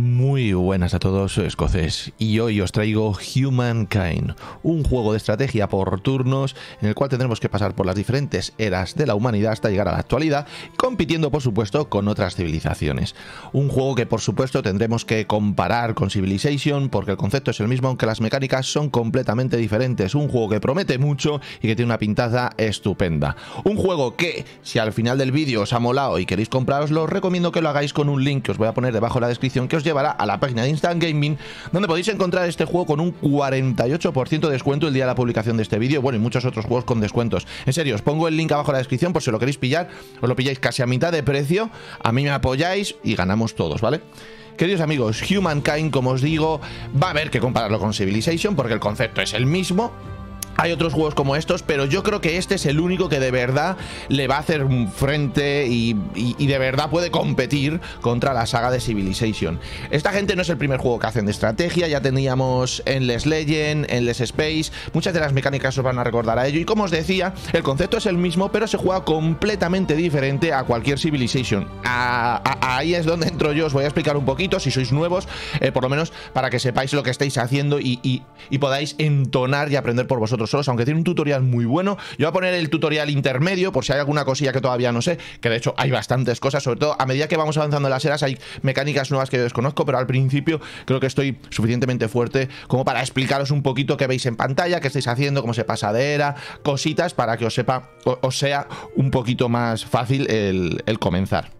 Muy buenas a todos, soy escocés y hoy os traigo Humankind, un juego de estrategia por turnos en el cual tendremos que pasar por las diferentes eras de la humanidad hasta llegar a la actualidad, compitiendo por supuesto con otras civilizaciones. Un juego que por supuesto tendremos que comparar con Civilization porque el concepto es el mismo aunque las mecánicas son completamente diferentes. Un juego que promete mucho y que tiene una pintaza estupenda. Un juego que si al final del vídeo os ha molado y queréis compraroslo, recomiendo que lo hagáis con un link que os voy a poner debajo en la descripción que os llevará a la página de Instant Gaming, donde podéis encontrar este juego con un 48% de descuento el día de la publicación de este vídeo, bueno, y muchos otros juegos con descuentos. En serio, os pongo el link abajo en la descripción por si lo queréis pillar, os lo pilláis casi a mitad de precio, a mí me apoyáis y ganamos todos, ¿vale? Queridos amigos, Humankind, como os digo, va a haber que compararlo con Civilization porque el concepto es el mismo, hay otros juegos como estos, pero yo creo que este es el único que de verdad le va a hacer un frente y, de verdad puede competir contra la saga de Civilization. Esta gente no es el primer juego que hacen de estrategia, ya teníamos Endless Legend, Endless Space, muchas de las mecánicas os van a recordar a ello y como os decía, el concepto es el mismo, pero se juega completamente diferente a cualquier Civilization. ahí es donde entro yo, os voy a explicar un poquito, si sois nuevos, eh, por lo menos para que sepáis lo que estáis haciendo y podáis entonar y aprender por vosotros solos, aunque tiene un tutorial muy bueno. Yo voy a poner el tutorial intermedio, por si hay alguna cosilla que todavía no sé, que de hecho hay bastantes cosas, sobre todo a medida que vamos avanzando en las eras hay mecánicas nuevas que yo desconozco, pero al principio creo que estoy suficientemente fuerte como para explicaros un poquito qué veis en pantalla, qué estáis haciendo, cómo se pasa de era, cositas para que os sepa, os sea un poquito más fácil el, el comenzar.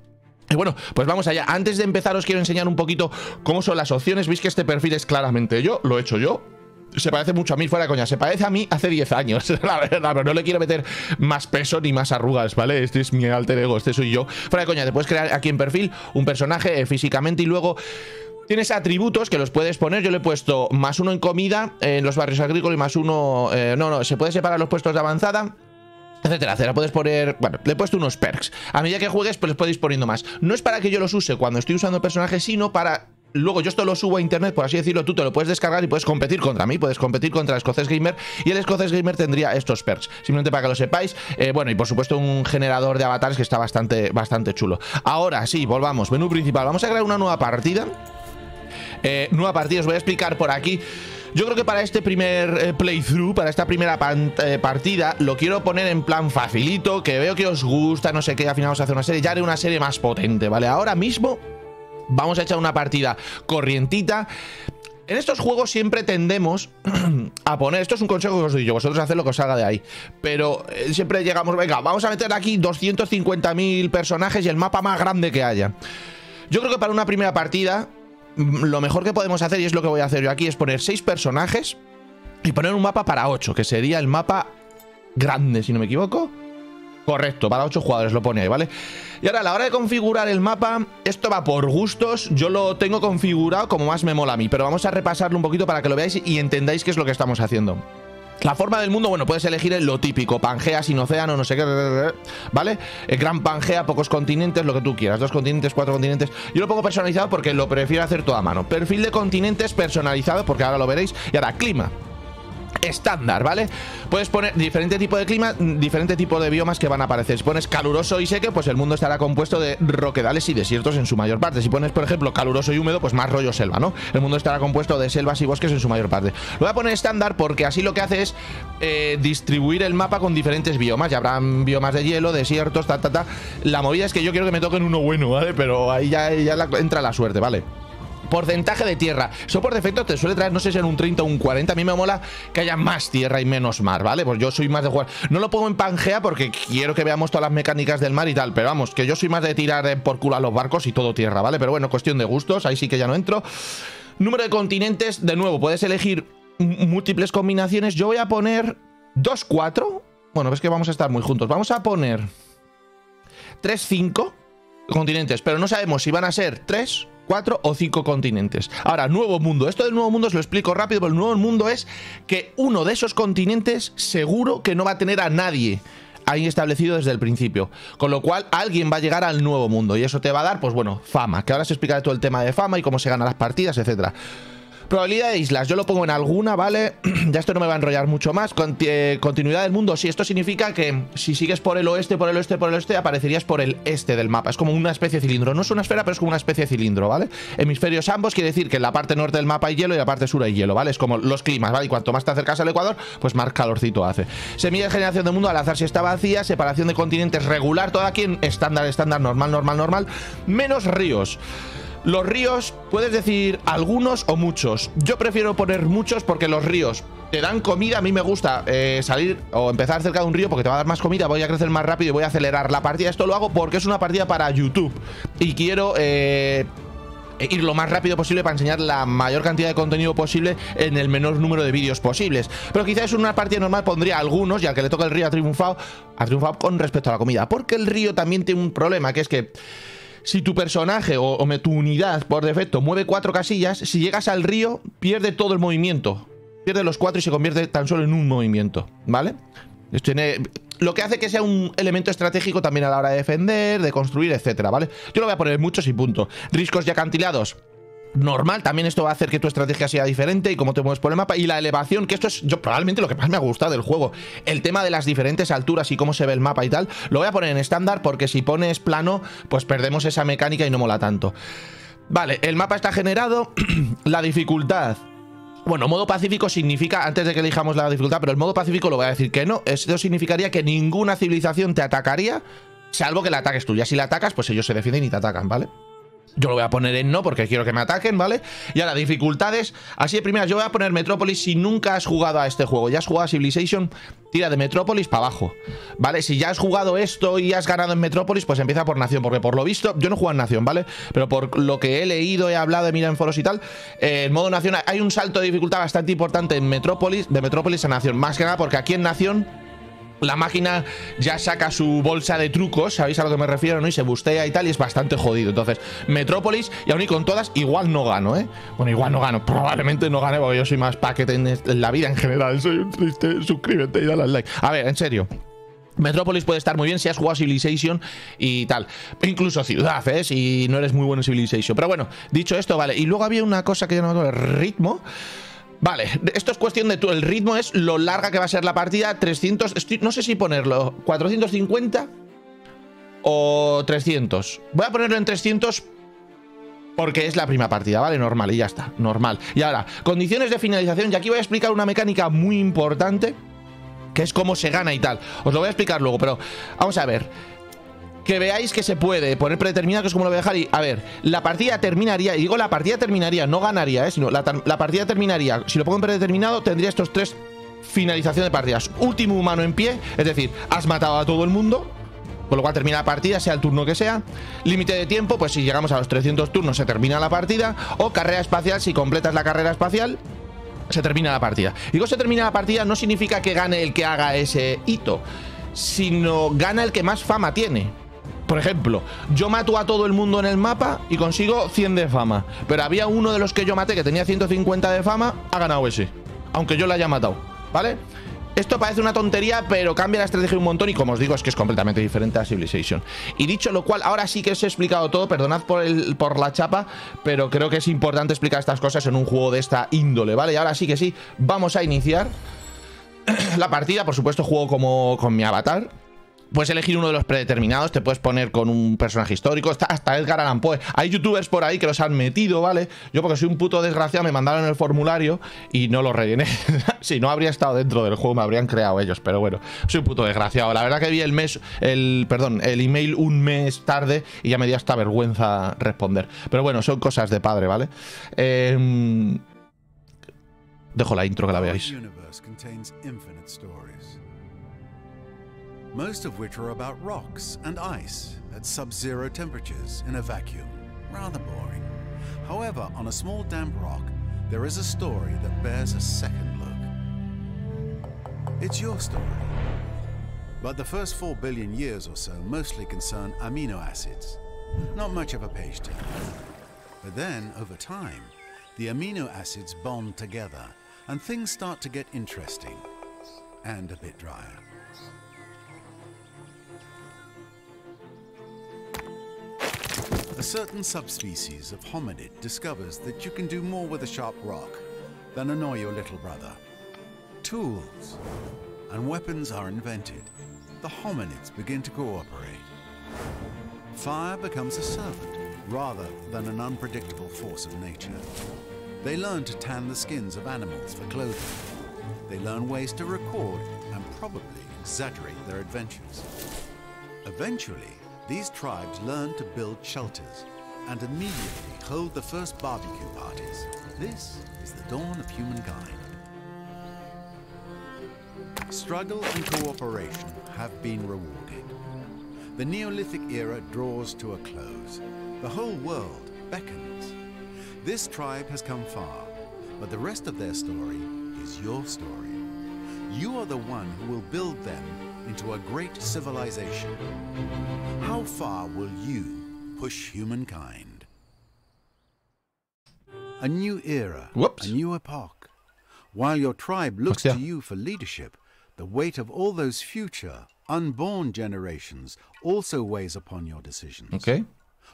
Y bueno, pues vamos allá. Antes de empezar os quiero enseñar un poquito cómo son las opciones. Veis que este perfil es claramente yo, lo he hecho yo, se parece mucho a mí, fuera de coña, se parece a mí hace 10 años, la verdad, pero no le quiero meter más peso ni más arrugas, ¿vale? Este es mi alter ego, este soy yo. Fuera de coña, te puedes crear aquí en perfil un personaje eh, físicamente y luego... Tienes atributos que los puedes poner. Yo le he puesto más uno en comida eh, en los barrios agrícolas y más uno... Eh, no, no, se puede separar los puestos de avanzada etcétera, etcétera. Puedes poner, bueno, le he puesto unos perks. A medida que juegues, pues les podéis poniendo más. No es para que yo los use cuando estoy usando personajes, sino para Luego yo esto lo subo a internet, por así decirlo, tú te lo puedes descargar y puedes competir contra mí, puedes competir contra el escocés gamer y el escocés gamer tendría estos perks, simplemente para que lo sepáis. Eh, bueno, y por supuesto un generador de avatares que está bastante, bastante chulo. Ahora sí, volvamos, menú principal, vamos a crear una nueva partida. Eh, nueva partida, os voy a explicar por aquí. Yo creo que para este primer eh, playthrough, para esta primera partida, lo quiero poner en plan facilito, que veo que os gusta, no sé qué, al final vamos a hacer una serie, ya haré una serie más potente, ¿vale? Ahora mismo vamos a echar una partida corrientita. En estos juegos siempre tendemos a poner, esto es un consejo que os doy yo, vosotros haced lo que os haga de ahí, pero eh, siempre llegamos, venga, vamos a meter aquí 250.000 personajes y el mapa más grande que haya. Yo creo que para una primera partida, mm, lo mejor que podemos hacer, y es lo que voy a hacer yo aquí, es poner 6 personajes y poner un mapa para 8, que sería el mapa grande, si no me equivoco. Correcto, para 8 jugadores lo pone ahí, ¿vale? Y ahora a la hora de configurar el mapa, esto va por gustos, yo lo tengo configurado como más me mola a mí, pero vamos a repasarlo un poquito para que lo veáis y entendáis qué es lo que estamos haciendo. La forma del mundo, bueno, puedes elegir lo típico, Pangea, sin océano, no sé qué, ¿vale? El gran Pangea, pocos continentes, lo que tú quieras, dos continentes, cuatro continentes. Yo lo pongo personalizado porque lo prefiero hacer toda a mano. Perfil de continentes personalizado, porque ahora lo veréis. Y ahora, clima estándar, ¿vale? Puedes poner diferente tipo de clima, mm, diferente tipo de biomas que van a aparecer. Si pones caluroso y seco, pues el mundo estará compuesto de roquedales y desiertos en su mayor parte. Si pones, por ejemplo, caluroso y húmedo, pues más rollo selva, ¿no? El mundo estará compuesto de selvas y bosques en su mayor parte. Lo voy a poner estándar porque así lo que hace es eh, distribuir el mapa con diferentes biomas. Ya habrán biomas de hielo, desiertos, ta, ta, ta. La movida es que yo quiero que me toquen uno bueno, ¿vale? Pero ahí ya, entra la suerte, ¿vale? Porcentaje de tierra. Eso por defecto te suele traer, no sé si en un 30 o un 40. A mí me mola que haya más tierra y menos mar, ¿vale? Pues yo soy más de jugar. No lo pongo en Pangea porque quiero que veamos todas las mecánicas del mar y tal. Pero vamos, que yo soy más de tirar eh, por culo a los barcos y todo tierra, ¿vale? Pero bueno, cuestión de gustos. Ahí sí que ya no entro. Número de continentes, de nuevo, puedes elegir múltiples combinaciones. Yo voy a poner 2, 4. Bueno, ves que vamos a estar muy juntos. Vamos a poner 3, 5 continentes, pero no sabemos si van a ser 3 cuatro o cinco continentes. Ahora, Nuevo Mundo. Esto del Nuevo Mundo os lo explico rápido, el Nuevo Mundo es que uno de esos continentes seguro que no va a tener a nadie ahí establecido desde el principio. Con lo cual, alguien va a llegar al Nuevo Mundo y eso te va a dar, pues bueno, fama. Que ahora se explica todo el tema de fama y cómo se ganan las partidas, etcétera. Probabilidad de islas, yo lo pongo en alguna, ¿vale? ya esto no me va a enrollar mucho más. Eh, continuidad del mundo, sí, esto significa que si sigues por el oeste, por el oeste, por el oeste, aparecerías por el este del mapa. Es como una especie de cilindro. No es una esfera, pero es como una especie de cilindro, ¿vale? Hemisferios ambos quiere decir que en la parte norte del mapa hay hielo y en la parte sur hay hielo, ¿vale? Es como los climas, ¿vale? Y cuanto más te acercas al ecuador, pues más calorcito hace. Semilla de generación de mundo al azar si está vacía, separación de continentes regular, todo aquí en estándar, estándar, normal, normal, normal, menos ríos. Los ríos, puedes decir algunos o muchos. Yo prefiero poner muchos porque los ríos te dan comida. A mí me gusta eh, salir o empezar cerca de un río porque te va a dar más comida. Voy a crecer más rápido y voy a acelerar la partida. Esto lo hago porque es una partida para YouTube. Y quiero... Eh, ir lo más rápido posible para enseñar la mayor cantidad de contenido posible en el menor número de vídeos posibles. Pero quizás en una partida normal pondría algunos y al que le toca el río a triunfado, ha triunfado con respecto a la comida. Porque el río también tiene un problema, que es que si tu personaje o, tu unidad por defecto mueve cuatro casillas, si llegas al río pierde todo el movimiento. Pierde los cuatro y se convierte tan solo en un movimiento, ¿vale? tiene, lo que hace que sea un elemento estratégico también a la hora de defender, de construir, etcétera, ¿vale? Yo lo voy a poner muchos y punto. Riscos y acantilados normal. También esto va a hacer que tu estrategia sea diferente y cómo te mueves por el mapa. Y la elevación, que esto es yo probablemente lo que más me ha gustado del juego. El tema de las diferentes alturas y cómo se ve el mapa y tal. Lo voy a poner en estándar porque si pones plano, pues perdemos esa mecánica y no mola tanto. Vale, el mapa está generado. la dificultad. Bueno, modo pacífico significa, antes de que elijamos la dificultad, pero el modo pacífico lo voy a decir que no. Eso significaría que ninguna civilización te atacaría, salvo que la ataques tú. Ya si la atacas, pues ellos se defienden y te atacan, ¿vale? vale yo lo voy a poner en no porque quiero que me ataquen, ¿vale? Y ahora, dificultades. Así de primeras, yo voy a poner Metrópolis si nunca has jugado a este juego. Ya has jugado a Civilization, tira de Metrópolis para abajo, ¿vale? Si ya has jugado esto y has ganado en Metrópolis, pues empieza por Nación, porque por lo visto, yo no juego en Nación, ¿vale? Pero por lo que he leído, he hablado, he mirado en foros y tal, eh, en modo Nación hay un salto de dificultad bastante importante en Metrópolis, de Metrópolis a Nación. Más que nada porque aquí en Nación la máquina ya saca su bolsa de trucos, sabéis a lo que me refiero, ¿no? Y se bustea y tal, y es bastante jodido. Entonces, Metrópolis, y aún y con todas, igual no gano, ¿eh? Bueno, igual no gano, probablemente no gane, porque yo soy más paquete en, la vida en general. Soy un triste, suscríbete y dale al like. A ver, en serio. Metrópolis puede estar muy bien si has jugado Civilization y tal. Incluso Ciudad, ¿eh? Si no eres muy bueno en Civilization. Pero bueno, dicho esto, vale. Y luego había una cosa que yo no me acuerdo, ritmo. Vale, esto es cuestión de tú. El ritmo es lo larga que va a ser la partida. 300, no sé si ponerlo. 450 o 300. Voy a ponerlo en 300 porque es la primera partida, ¿vale? Normal, y ya está, normal. Y ahora, condiciones de finalización. Y aquí voy a explicar una mecánica muy importante, que es cómo se gana y tal. Os lo voy a explicar luego, pero vamos a ver que veáis que se puede poner predeterminado, que es como lo voy a dejar. Y a ver, la partida terminaría, y digo la partida terminaría, no ganaría, ¿eh? sino la, partida terminaría. Si lo pongo en predeterminado, tendría estos tres finalizaciones de partidas. Último humano en pie, es decir, has matado a todo el mundo, con lo cual termina la partida, sea el turno que sea. Límite de tiempo, pues si llegamos a los 300 turnos se termina la partida. O carrera espacial, si completas la carrera espacial, se termina la partida. Digo se termina la partida no significa que gane el que haga ese hito, sino gana el que más fama tiene. Por ejemplo, yo mato a todo el mundo en el mapa y consigo 100 de fama. Pero había uno de los que yo maté que tenía 150 de fama, ha ganado ese. Aunque yo lo haya matado, ¿vale? Esto parece una tontería, pero cambia la estrategia un montón y como os digo, es que es completamente diferente a Civilization. Y dicho lo cual, ahora sí que os he explicado todo, perdonad por, el, por la chapa, pero creo que es importante explicar estas cosas en un juego de esta índole, ¿vale? Y ahora sí que sí, vamos a iniciar la partida, por supuesto juego como con mi avatar, puedes elegir uno de los predeterminados, te puedes poner con un personaje histórico, hasta Edgar Allan Poe. Hay youtubers por ahí que los han metido, ¿vale? Yo porque soy un puto desgraciado me mandaron el formulario y no lo rellené. si no habría estado dentro del juego me habrían creado ellos, pero bueno, soy un puto desgraciado. La verdad que vi el mes, el, perdón, el email un mes tarde y ya me dio hasta vergüenza responder. Pero bueno, son cosas de padre, ¿vale? Em, dejo la intro que la veáis. most of which are about rocks and ice at sub-zero temperatures in a vacuum. Rather boring. However, on a small damp rock, there is a story that bears a second look. It's your story. But the first four billion years or so mostly concern amino acids. Not much of a page turner. But then, over time, the amino acids bond together and things start to get interesting and a bit drier. A certain subspecies of hominid discovers that you can do more with a sharp rock than annoy your little brother. Tools and weapons are invented. The hominids begin to cooperate. Fire becomes a servant rather than an unpredictable force of nature. They learn to tan the skins of animals for clothing. They learn ways to record and probably exaggerate their adventures. Eventually, these tribes learn to build shelters and immediately hold the first barbecue parties. This is the dawn of humankind. Struggle and cooperation have been rewarded. The Neolithic era draws to a close. The whole world beckons. This tribe has come far, but the rest of their story is your story. You are the one who will build them into a great civilization. How far will you push humankind? A new era, Whoops. a new epoch. While your tribe looks to you for leadership, the weight of all those future, unborn generations also weighs upon your decisions. Okay.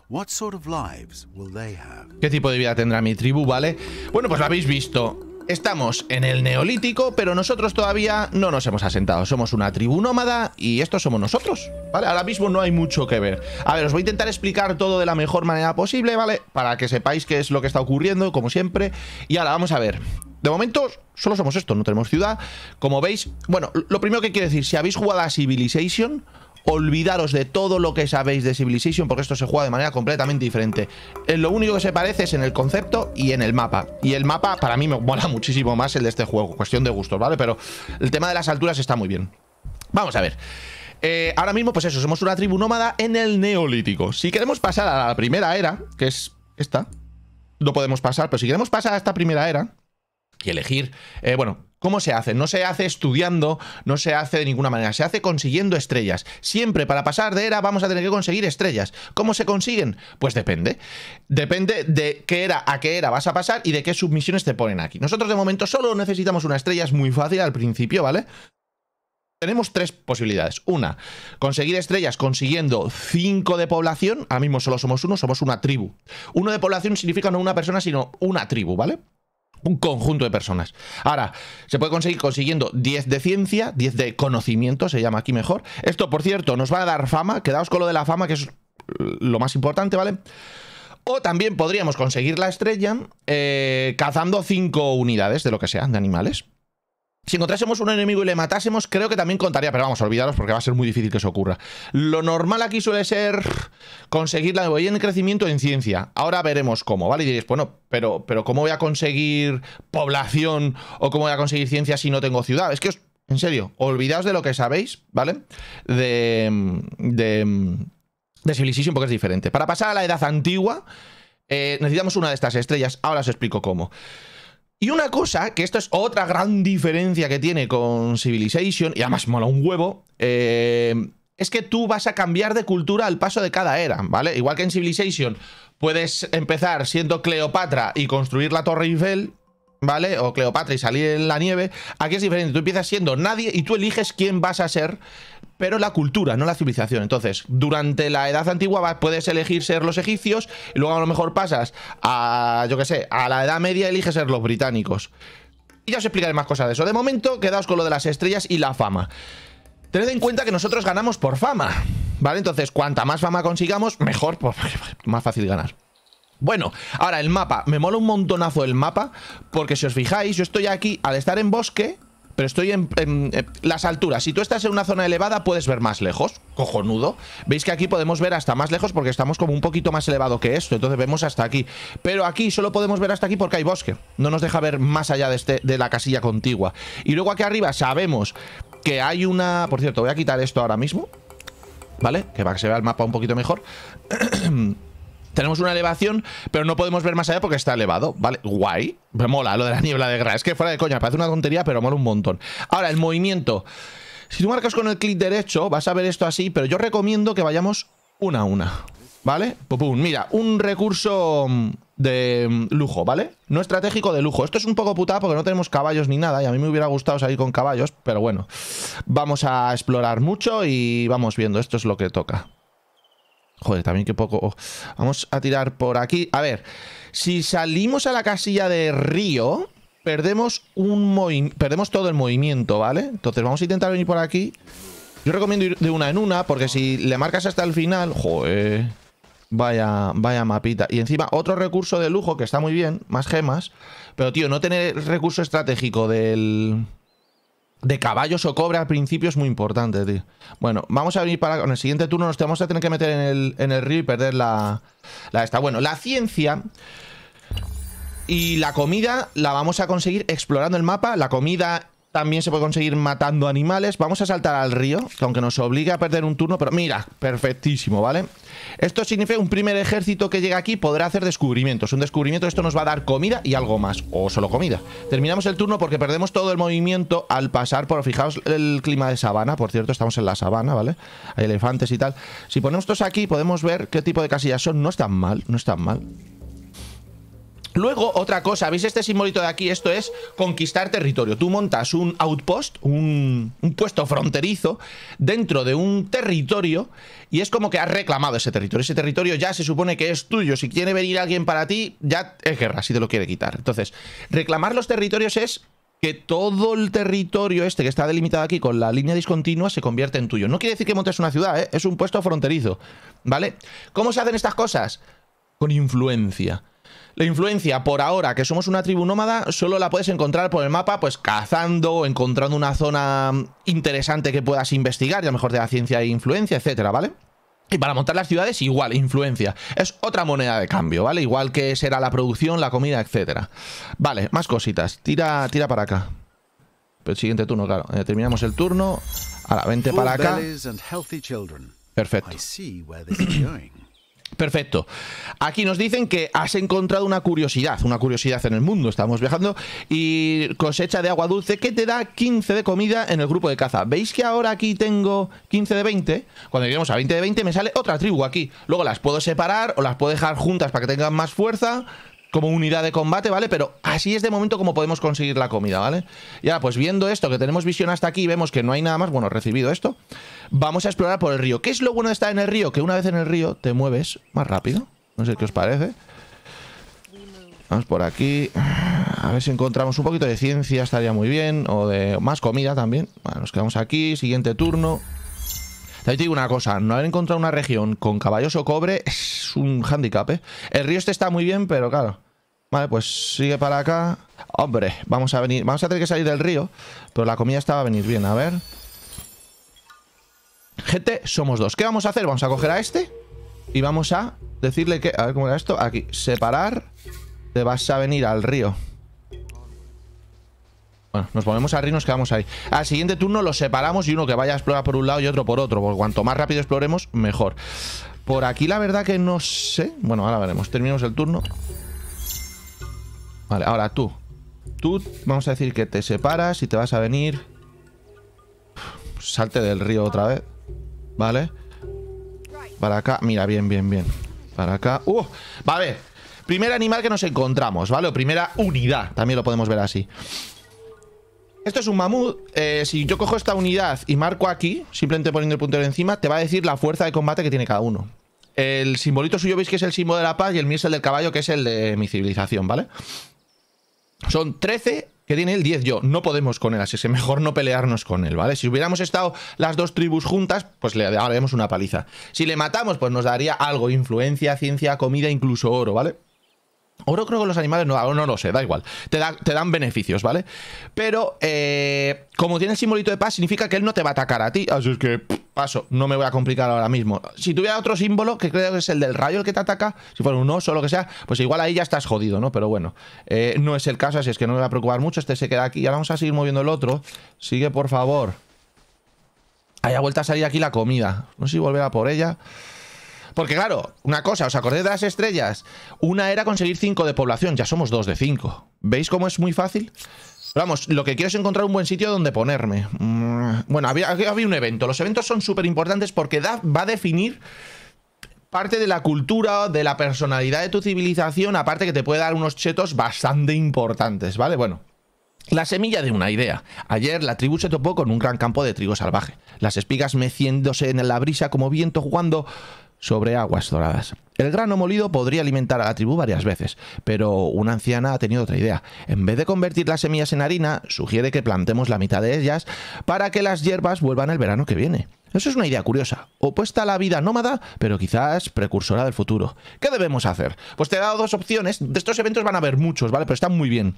What sort of lives will they have? ¿Qué tipo de vida tendrá mi tribu, vale? Bueno, pues lo habéis visto. Estamos en el Neolítico, pero nosotros todavía no nos hemos asentado. Somos una tribu nómada y estos somos nosotros, ¿vale? Ahora mismo no hay mucho que ver. A ver, os voy a intentar explicar todo de la mejor manera posible, ¿vale? Para que sepáis qué es lo que está ocurriendo, como siempre. Y ahora, vamos a ver. De momento, solo somos esto, no tenemos ciudad. Como veis, bueno, lo primero que quiero decir, si habéis jugado a Civilization olvidaros de todo lo que sabéis de Civilization porque esto se juega de manera completamente diferente. Eh, lo único que se parece es en el concepto y en el mapa. Y el mapa para mí me mola muchísimo más el de este juego, cuestión de gustos, ¿vale? Pero el tema de las alturas está muy bien. Vamos a ver. Eh, ahora mismo, pues eso, somos una tribu nómada en el Neolítico. Si queremos pasar a la primera era, que es esta, no podemos pasar, pero si queremos pasar a esta primera era, y elegir. Eh, bueno, ¿Cómo se hace? No se hace estudiando, no se hace de ninguna manera, se hace consiguiendo estrellas. Siempre para pasar de era vamos a tener que conseguir estrellas. ¿Cómo se consiguen? Pues depende. Depende de qué era a qué era vas a pasar y de qué submisiones te ponen aquí. Nosotros de momento solo necesitamos una estrella, es muy fácil al principio, ¿vale? Tenemos tres posibilidades. Una, conseguir estrellas consiguiendo cinco de población. Ahora mismo solo somos uno, somos una tribu. Uno de población significa no una persona, sino una tribu, ¿vale? un conjunto de personas. Ahora, se puede conseguir consiguiendo 10 de ciencia, 10 de conocimiento, se llama aquí mejor. Esto, por cierto, nos va a dar fama. Quedaos con lo de la fama, que es lo más importante, ¿vale? O también podríamos conseguir la estrella eh, cazando 5 unidades de lo que sean, de animales. Si encontrásemos un enemigo y le matásemos, creo que también contaría, pero vamos, olvidaros porque va a ser muy difícil que eso ocurra. Lo normal aquí suele ser conseguir la voy en crecimiento en ciencia. Ahora veremos cómo, ¿vale? Y diréis, bueno, pero, pero ¿cómo voy a conseguir población o cómo voy a conseguir ciencia si no tengo ciudad? Es que, os, en serio, olvidaos de lo que sabéis, ¿vale? De, de, de Civilization porque es diferente. Para pasar a la edad antigua, eh, necesitamos una de estas estrellas. Ahora os explico cómo. Y una cosa, que esto es otra gran diferencia que tiene con Civilization, y además mola un huevo, eh, es que tú vas a cambiar de cultura al paso de cada era, ¿vale? Igual que en Civilization puedes empezar siendo Cleopatra y construir la Torre Eiffel, ¿vale? O Cleopatra y salir en la nieve. Aquí es diferente, tú empiezas siendo nadie y tú eliges quién vas a ser pero la cultura, no la civilización. Entonces, durante la Edad Antigua puedes elegir ser los egipcios y luego a lo mejor pasas a, yo qué sé, a la Edad Media eliges ser los británicos. Y ya os explicaré más cosas de eso. De momento, quedaos con lo de las estrellas y la fama. Tened en cuenta que nosotros ganamos por fama, ¿vale? Entonces, cuanta más fama consigamos, mejor, pues, más fácil ganar. Bueno, ahora el mapa. Me mola un montonazo el mapa, porque si os fijáis, yo estoy aquí, al estar en bosque, pero estoy en, eh, las alturas. Si tú estás en una zona elevada, puedes ver más lejos. Cojonudo. Veis que aquí podemos ver hasta más lejos porque estamos como un poquito más elevado que esto. Entonces vemos hasta aquí. Pero aquí solo podemos ver hasta aquí porque hay bosque. No nos deja ver más allá de, este, de la casilla contigua. Y luego aquí arriba sabemos que hay una... Por cierto, voy a quitar esto ahora mismo. ¿Vale? Que para que se vea el mapa un poquito mejor. tenemos una elevación, pero no podemos ver más allá porque está elevado, ¿vale? Guay, me mola lo de la niebla de grasa. Es que fuera de coña, parece una tontería, pero mola un montón. Ahora, el movimiento. Si tú marcas con el clic derecho, vas a ver esto así, pero yo recomiendo que vayamos una a una, ¿vale? Pum, mira, un recurso mm, de mm, lujo, ¿vale? No estratégico de lujo. Esto es un poco putada porque no tenemos caballos ni nada y a mí me hubiera gustado salir con caballos, pero bueno. Vamos a explorar mucho y vamos viendo, esto es lo que toca. Joder, también qué poco. Oh, vamos a tirar por aquí. A ver, si salimos a la casilla de Río, perdemos, un perdemos todo el movimiento, ¿vale? Entonces vamos a intentar venir por aquí. Yo recomiendo ir de una en una, porque si le marcas hasta el final... Joder, vaya, vaya mapita. Y encima otro recurso de lujo que está muy bien, más gemas. Pero, tío, no tener recurso estratégico del de caballos o cobre al principio es muy importante, tío. Bueno, vamos a venir para... En el siguiente turno nos tenemos a tener que meter en el, en el río y perder la, la esta. Bueno, la ciencia... Y la comida la vamos a conseguir explorando el mapa. La comida también se puede conseguir matando animales. Vamos a saltar al río, aunque nos obligue a perder un turno, pero mira, perfectísimo, ¿vale? Esto significa un primer ejército que llega aquí podrá hacer descubrimientos. Un descubrimiento, esto nos va a dar comida y algo más, o solo comida. Terminamos el turno porque perdemos todo el movimiento al pasar por, fijaos, el clima de sabana. Por cierto, estamos en la sabana, ¿vale? Hay elefantes y tal. Si ponemos estos aquí, podemos ver qué tipo de casillas son. No están mal, no están mal. Luego, otra cosa, ¿veis este simbolito de aquí? Esto es conquistar territorio. Tú montas un outpost, un, puesto fronterizo, dentro de un territorio y es como que has reclamado ese territorio. Ese territorio ya se supone que es tuyo. Si quiere venir alguien para ti, ya es guerra, si te lo quiere quitar. Entonces, reclamar los territorios es que todo el territorio este que está delimitado aquí con la línea discontinua se convierte en tuyo. No quiere decir que montes una ciudad, ¿eh? es un puesto fronterizo, ¿vale? ¿Cómo se hacen estas cosas? Con influencia. La influencia, por ahora, que somos una tribu nómada, solo la puedes encontrar por el mapa, pues cazando encontrando una zona mm, interesante que puedas investigar, y a lo mejor de la ciencia e influencia, etcétera, ¿vale? Y para montar las ciudades, igual, influencia. Es otra moneda de cambio, ¿vale? Igual que será la producción, la comida, etcétera. Vale, más cositas. Tira, tira para acá. el pues, siguiente turno, claro. Eh, terminamos el turno. Ahora, vente para acá. Perfecto. Perfecto. Aquí nos dicen que has encontrado una curiosidad, una curiosidad en el mundo, estamos viajando, y cosecha de agua dulce que te da 15 de comida en el grupo de caza. ¿Veis que ahora aquí tengo 15 de 20? Cuando lleguemos a 20 de 20 me sale otra tribu aquí. Luego las puedo separar o las puedo dejar juntas para que tengan más fuerza, como unidad de combate, ¿vale? Pero así es de momento como podemos conseguir la comida, ¿vale? Ya, pues viendo esto, que tenemos visión hasta aquí vemos que no hay nada más, bueno, recibido esto, vamos a explorar por el río. ¿Qué es lo bueno de estar en el río? Que una vez en el río te mueves más rápido. No sé qué os parece. Vamos por aquí. A ver si encontramos un poquito de ciencia, estaría muy bien. O de más comida también. Bueno, nos quedamos aquí. Siguiente turno. te digo una cosa, no haber encontrado una región con caballos o cobre es un hándicap, ¿eh? El río este está muy bien, pero claro, Vale, pues sigue para acá. Hombre, vamos a venir. Vamos a tener que salir del río. Pero la comida estaba a venir bien. A ver. Gente, somos dos. ¿Qué vamos a hacer? Vamos a coger a este. Y vamos a decirle que... A ver cómo era esto. Aquí. Separar. Te vas a venir al río. Bueno, nos ponemos al río y nos quedamos ahí. Al siguiente turno lo separamos y uno que vaya a explorar por un lado y otro por otro. Porque cuanto más rápido exploremos, mejor. Por aquí la verdad que no sé. Bueno, ahora veremos. Terminamos el turno. Vale, ahora tú. Tú, vamos a decir que te separas y te vas a venir. Salte del río otra vez. Vale. Para acá. Mira, bien, bien, bien. Para acá. ¡Uh! Vale. Primer animal que nos encontramos, ¿vale? primera unidad. También lo podemos ver así. Esto es un mamut. Eh, si yo cojo esta unidad y marco aquí, simplemente poniendo el puntero encima, te va a decir la fuerza de combate que tiene cada uno. El simbolito suyo veis que es el símbolo de la paz y el mío es el del caballo, que es el de mi civilización, ¿vale? vale son 13 que tiene el 10 yo. No podemos con él, así que mejor no pelearnos con él, ¿vale? Si hubiéramos estado las dos tribus juntas, pues le daríamos una paliza. Si le matamos, pues nos daría algo, influencia, ciencia, comida, incluso oro, ¿vale? Oro creo que los animales no, no lo sé, da igual. Te, dan beneficios, ¿vale? Pero eh, como tiene el simbolito de paz, significa que él no te va a atacar a ti. Así ah, es que paso, no me voy a complicar ahora mismo. Si tuviera otro símbolo, que creo que es el del rayo el que te ataca, si fuera un oso o lo que sea, pues igual ahí ya estás jodido, ¿no? Pero bueno, eh, no es el caso, así es que no me va a preocupar mucho. Este se queda aquí. Y vamos a seguir moviendo el otro. Sigue, por favor. Haya vuelta a salir aquí la comida. No sé si volverá por ella. Porque claro, una cosa, os acordáis de las estrellas. Una era conseguir 5 de población, ya somos 2 de 5. ¿Veis cómo es muy fácil? vamos, lo que quiero es encontrar un buen sitio donde ponerme. Mm, bueno, había, había un evento. Los eventos son súper importantes porque va a definir parte de la cultura, de la personalidad de tu civilización, aparte que te puede dar unos chetos bastante importantes, ¿vale? Bueno, la semilla de una idea. Ayer la tribu se topó con un gran campo de trigo salvaje. Las espigas meciéndose en la brisa como viento jugando sobre aguas doradas. El grano molido podría alimentar a la tribu varias veces, pero una anciana ha tenido otra idea. En vez de convertir las semillas en harina, sugiere que plantemos la mitad de ellas para que las hierbas vuelvan el verano que viene. Eso es una idea curiosa, opuesta a la vida nómada, pero quizás precursora del futuro. ¿Qué debemos hacer? Pues te he dado dos opciones. De estos eventos van a haber muchos, ¿vale? Pero están muy bien.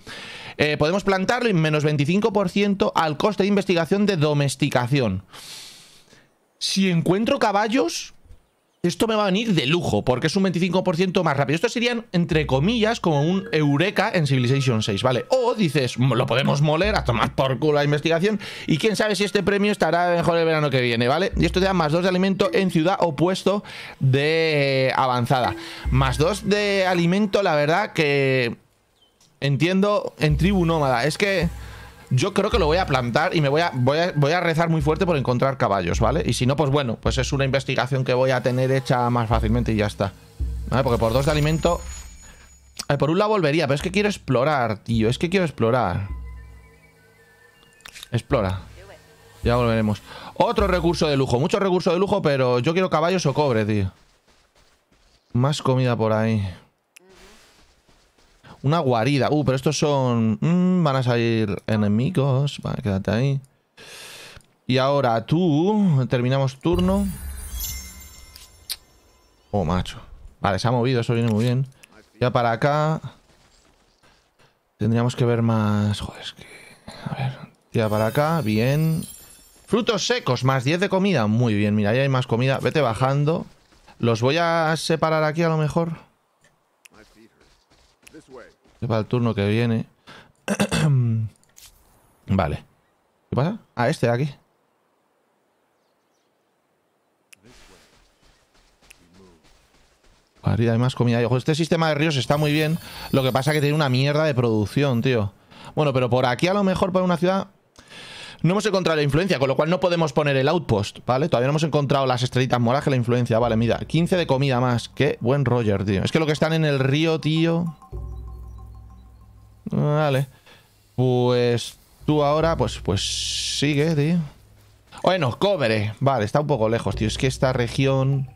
Eh, podemos plantarlo en menos 25% al coste de investigación de domesticación. Si encuentro caballos, esto me va a venir de lujo, porque es un 25% más rápido. Esto serían, entre comillas, como un Eureka en Civilization 6, ¿vale? O dices, lo podemos moler a tomar por culo la investigación y quién sabe si este premio estará mejor el verano que viene, ¿vale? Y esto te da más 2 de alimento en ciudad opuesto de avanzada. Más 2 de alimento, la verdad que entiendo en tribu nómada. Es que... Yo creo que lo voy a plantar y me voy a, voy a, rezar muy fuerte por encontrar caballos, ¿vale? Y si no, pues bueno, pues es una investigación que voy a tener hecha más fácilmente y ya está. ¿Vale? Porque por dos de alimento... Eh, por un lado volvería, pero es que quiero explorar, tío. Es que quiero explorar. Explora. Ya volveremos. Otro recurso de lujo. Mucho recurso de lujo, pero yo quiero caballos o cobre, tío. Más comida por ahí. Una guarida. Uh, pero estos son... Mm, van a salir enemigos. Vale, quédate ahí. Y ahora tú... Terminamos turno. Oh, macho. Vale, se ha movido. Eso viene muy bien. Ya para acá... Tendríamos que ver más... Joder, es que... A ver... Tira para acá. Bien. Frutos secos. Más 10 de comida. Muy bien. Mira, ahí hay más comida. Vete bajando. Los voy a separar aquí a lo mejor. Para el turno que viene. vale. ¿Qué pasa? Ah, este de aquí. Vale, hay más comida. Ojo, este sistema de ríos está muy bien. Lo que pasa es que tiene una mierda de producción, tío. Bueno, pero por aquí a lo mejor para una ciudad... No hemos encontrado la influencia, con lo cual no podemos poner el outpost, ¿vale? Todavía no hemos encontrado las estrellitas moraje que la influencia. Vale, mira, 15 de comida más. Qué buen Roger, tío. Es que lo que están en el río, tío... Vale. Pues tú ahora, pues, pues sigue, tío. Bueno, cobre. Vale, está un poco lejos, tío. Es que esta región...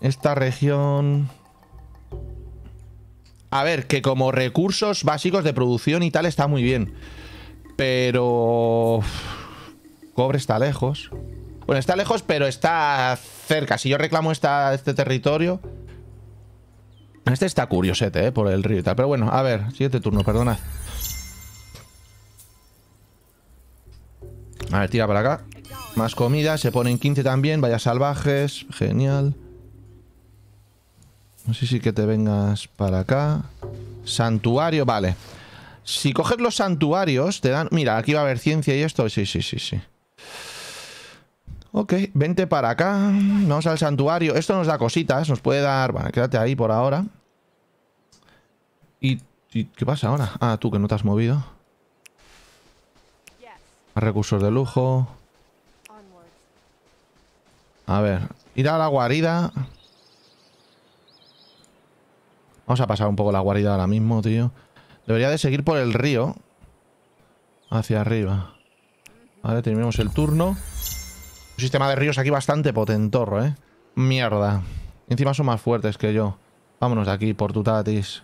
Esta región... A ver, que como recursos básicos de producción y tal está muy bien. Pero... Cobre está lejos. Bueno, está lejos, pero está cerca. Si yo reclamo este territorio, este está curiosete, ¿eh? Por el río y tal. Pero bueno, a ver, siguiente turno, perdonad. A ver, tira para acá. Más comida, se ponen 15 también, vaya salvajes, genial. No sé si que te vengas para acá. Santuario, vale. Si coges los santuarios, te dan... Mira, aquí va a haber ciencia y esto. Sí, sí, sí, sí. Ok, vente para acá. Vamos al santuario. Esto nos da cositas, nos puede dar... Bueno, quédate ahí por ahora. ¿Y, qué pasa ahora? Ah, tú que no te has movido. Más recursos de lujo. A ver, ir a la guarida. Vamos a pasar un poco la guarida ahora mismo, tío. Debería de seguir por el río. Hacia arriba. Vale, terminamos el turno. Un sistema de ríos aquí bastante potentorro, ¿eh? Mierda. Encima son más fuertes que yo. Vámonos de aquí, por tu tatis.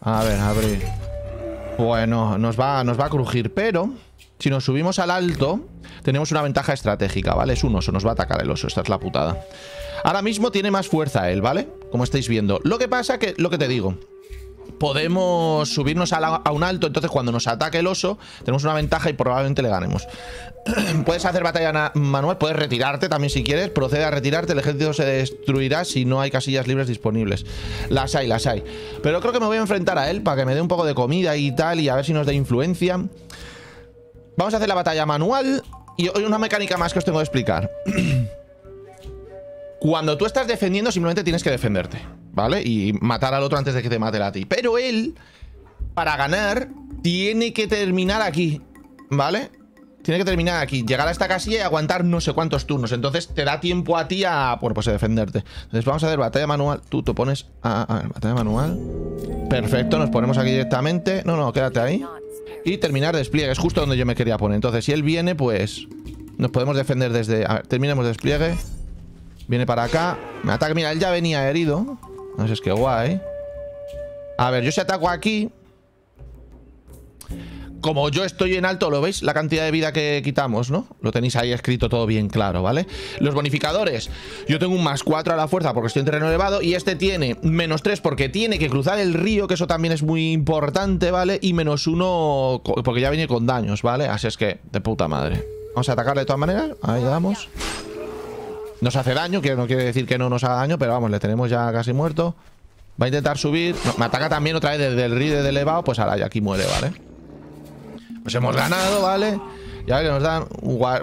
A ver, abrir. Bueno, nos va, nos va a crujir, pero si nos subimos al alto, tenemos una ventaja estratégica, ¿vale? Es un oso, nos va a atacar el oso, esta es la putada. Ahora mismo tiene más fuerza él, ¿vale? Como estáis viendo. Lo que pasa que, lo que te digo, podemos subirnos a, un alto. Entonces, cuando nos ataque el oso, tenemos una ventaja y probablemente le ganemos. puedes hacer batalla manual, puedes retirarte también si quieres. Procede a retirarte, el ejército se destruirá si no hay casillas libres disponibles. Las hay, las hay. Pero creo que me voy a enfrentar a él para que me dé un poco de comida y tal, y a ver si nos da influencia. Vamos a hacer la batalla manual. Y hoy una mecánica más que os tengo que explicar. Cuando tú estás defendiendo, simplemente tienes que defenderte. ¿vale? Y matar al otro antes de que te mate a ti. Pero él, para ganar, tiene que terminar aquí, ¿vale? Tiene que terminar aquí, llegar a esta casilla y aguantar no sé cuántos turnos. Entonces te da tiempo a ti a, bueno, pues a defenderte. Entonces vamos a hacer batalla manual. Tú te pones a, a ver, batalla manual. Perfecto, nos ponemos aquí directamente. No, no, quédate ahí. Y terminar despliegue, es justo donde yo me quería poner. Entonces si él viene, pues nos podemos defender desde... A ver, terminemos despliegue. Viene para acá. Me ataca, mira, él ya venía herido. No sé, es que guay. A ver, yo se ataco aquí... Como yo estoy en alto, ¿lo veis? La cantidad de vida que quitamos, ¿no? Lo tenéis ahí escrito todo bien claro, ¿vale? Los bonificadores. Yo tengo un más 4 a la fuerza porque estoy en terreno elevado y este tiene menos 3 porque tiene que cruzar el río, que eso también es muy importante, ¿vale? Y menos 1 porque ya viene con daños, ¿vale? Así es que, de puta madre. Vamos a atacar de todas maneras. Ahí damos. Nos hace daño, que no quiere decir que no nos haga daño, pero vamos, le tenemos ya casi muerto. Va a intentar subir. me ataca también otra vez desde el ride de elevado. Pues ahora ya aquí muere, ¿vale? Pues hemos ganado, ¿vale? Y ahora nos dan...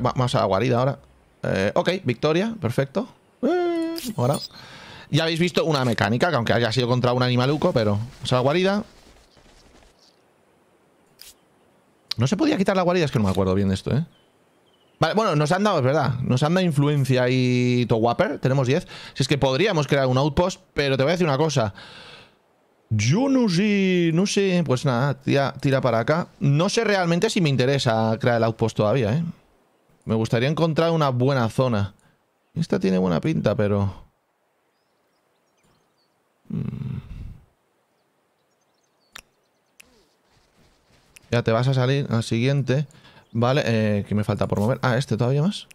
Vamos a la guarida ahora. Eh, ok, victoria. Perfecto. Eh, ahora... Ya habéis visto una mecánica, que aunque haya sido contra un animaluco, pero... Vamos a la guarida. No se podía quitar la guarida, es que no me acuerdo bien de esto, ¿eh? Vale, bueno, nos han dado, es verdad, nos han dado influencia y Towapper, tenemos 10. Si es que podríamos crear un outpost, pero te voy a decir una cosa. Yo no sé, no sé, pues nada, tira, para acá. No sé realmente si me interesa crear el outpost todavía, ¿eh? Me gustaría encontrar una buena zona. Esta tiene buena pinta, pero... Hmm. Ya te vas a salir al siguiente... Vale, eh, ¿qué me falta por mover? Ah, este todavía más.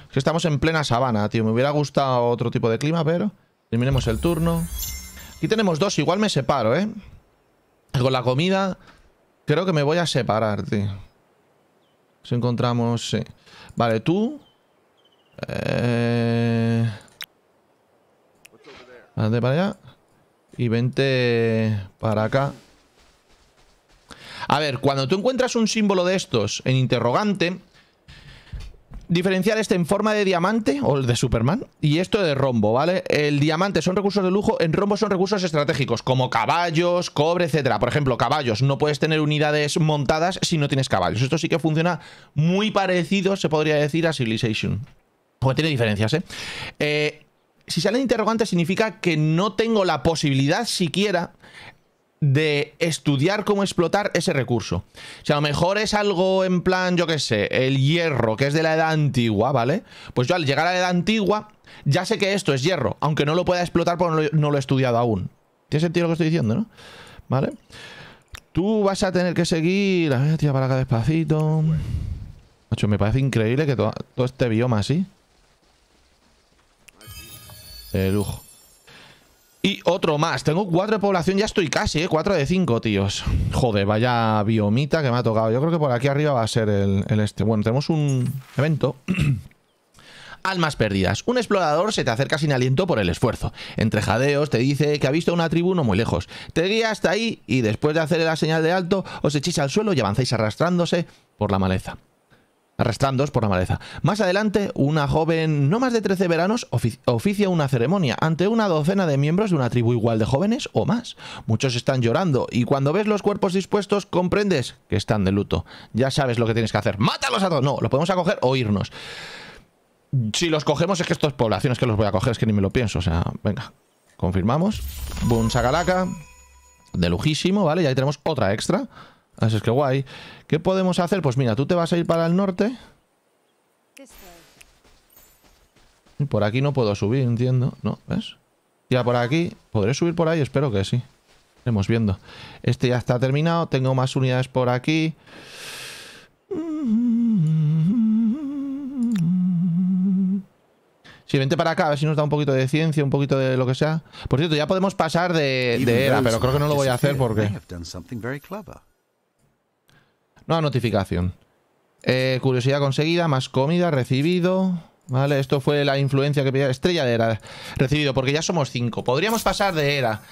Es que estamos en plena sabana, tío. Me hubiera gustado otro tipo de clima, pero... Terminemos el turno. Aquí tenemos dos. Igual me separo, ¿eh? Con la comida... Creo que me voy a separar, tío. Si encontramos... Vale, tú... Eh... para allá. Y vente para acá. A ver, cuando tú encuentras un símbolo de estos en interrogante, diferenciar este en forma de diamante o el de Superman y esto de rombo, ¿vale? El diamante son recursos de lujo, en rombo son recursos estratégicos como caballos, cobre, etcétera. Por ejemplo, caballos, no puedes tener unidades montadas si no tienes caballos. Esto sí que funciona muy parecido, se podría decir, a Civilization. Porque tiene diferencias, ¿eh? eh si sale interrogante significa que no tengo la posibilidad siquiera de estudiar cómo explotar ese recurso. O sea, a lo mejor es algo en plan, yo qué sé, el hierro, que es de la edad antigua, ¿vale? Pues yo al llegar a la edad antigua, ya sé que esto es hierro, aunque no lo pueda explotar porque no lo, he estudiado aún. Tiene sentido lo que estoy diciendo, ¿no? ¿Vale? Tú vas a tener que seguir... A ver, tira para acá despacito. me parece increíble que todo, este bioma así. De lujo. Y otro más. Tengo cuatro de población, ya estoy casi, ¿eh? Cuatro de cinco, tíos. Joder, vaya biomita que me ha tocado. Yo creo que por aquí arriba va a ser el, este. Bueno, tenemos un evento. Almas perdidas. Un explorador se te acerca sin aliento por el esfuerzo. Entre jadeos te dice que ha visto una tribu muy lejos. Te guía hasta ahí y después de hacerle la señal de alto, os echís al suelo y avanzáis arrastrándose por la maleza arrastrándose por la maleza. Más adelante, una joven, no más de 13 veranos, oficia una ceremonia ante una docena de miembros de una tribu igual de jóvenes o más. Muchos están llorando y cuando ves los cuerpos dispuestos comprendes que están de luto. Ya sabes lo que tienes que hacer. ¡Mátalos a todos! No, los podemos acoger o irnos. Si los cogemos es que estos poblaciones que los voy a coger, es que ni me lo pienso. O sea, venga, confirmamos. Boom, De lujísimo, ¿vale? Y ahí tenemos otra extra. Así es que guay. ¿Qué podemos hacer? Pues mira, tú te vas a ir para el norte. por aquí no puedo subir, entiendo. No, ¿ves? Ya por aquí. ¿Podré subir por ahí? Espero que sí. Vamos viendo. Este ya está terminado. Tengo más unidades por aquí. Si vente para acá, a ver si nos da un poquito de ciencia, un poquito de lo que sea. Por cierto, ya podemos pasar de era, pero creo que no lo voy a hacer porque... Nueva notificación. Eh, curiosidad conseguida, más comida, recibido. Vale, esto fue la influencia que pedía. Estrella de era, recibido, porque ya somos cinco. Podríamos pasar de era.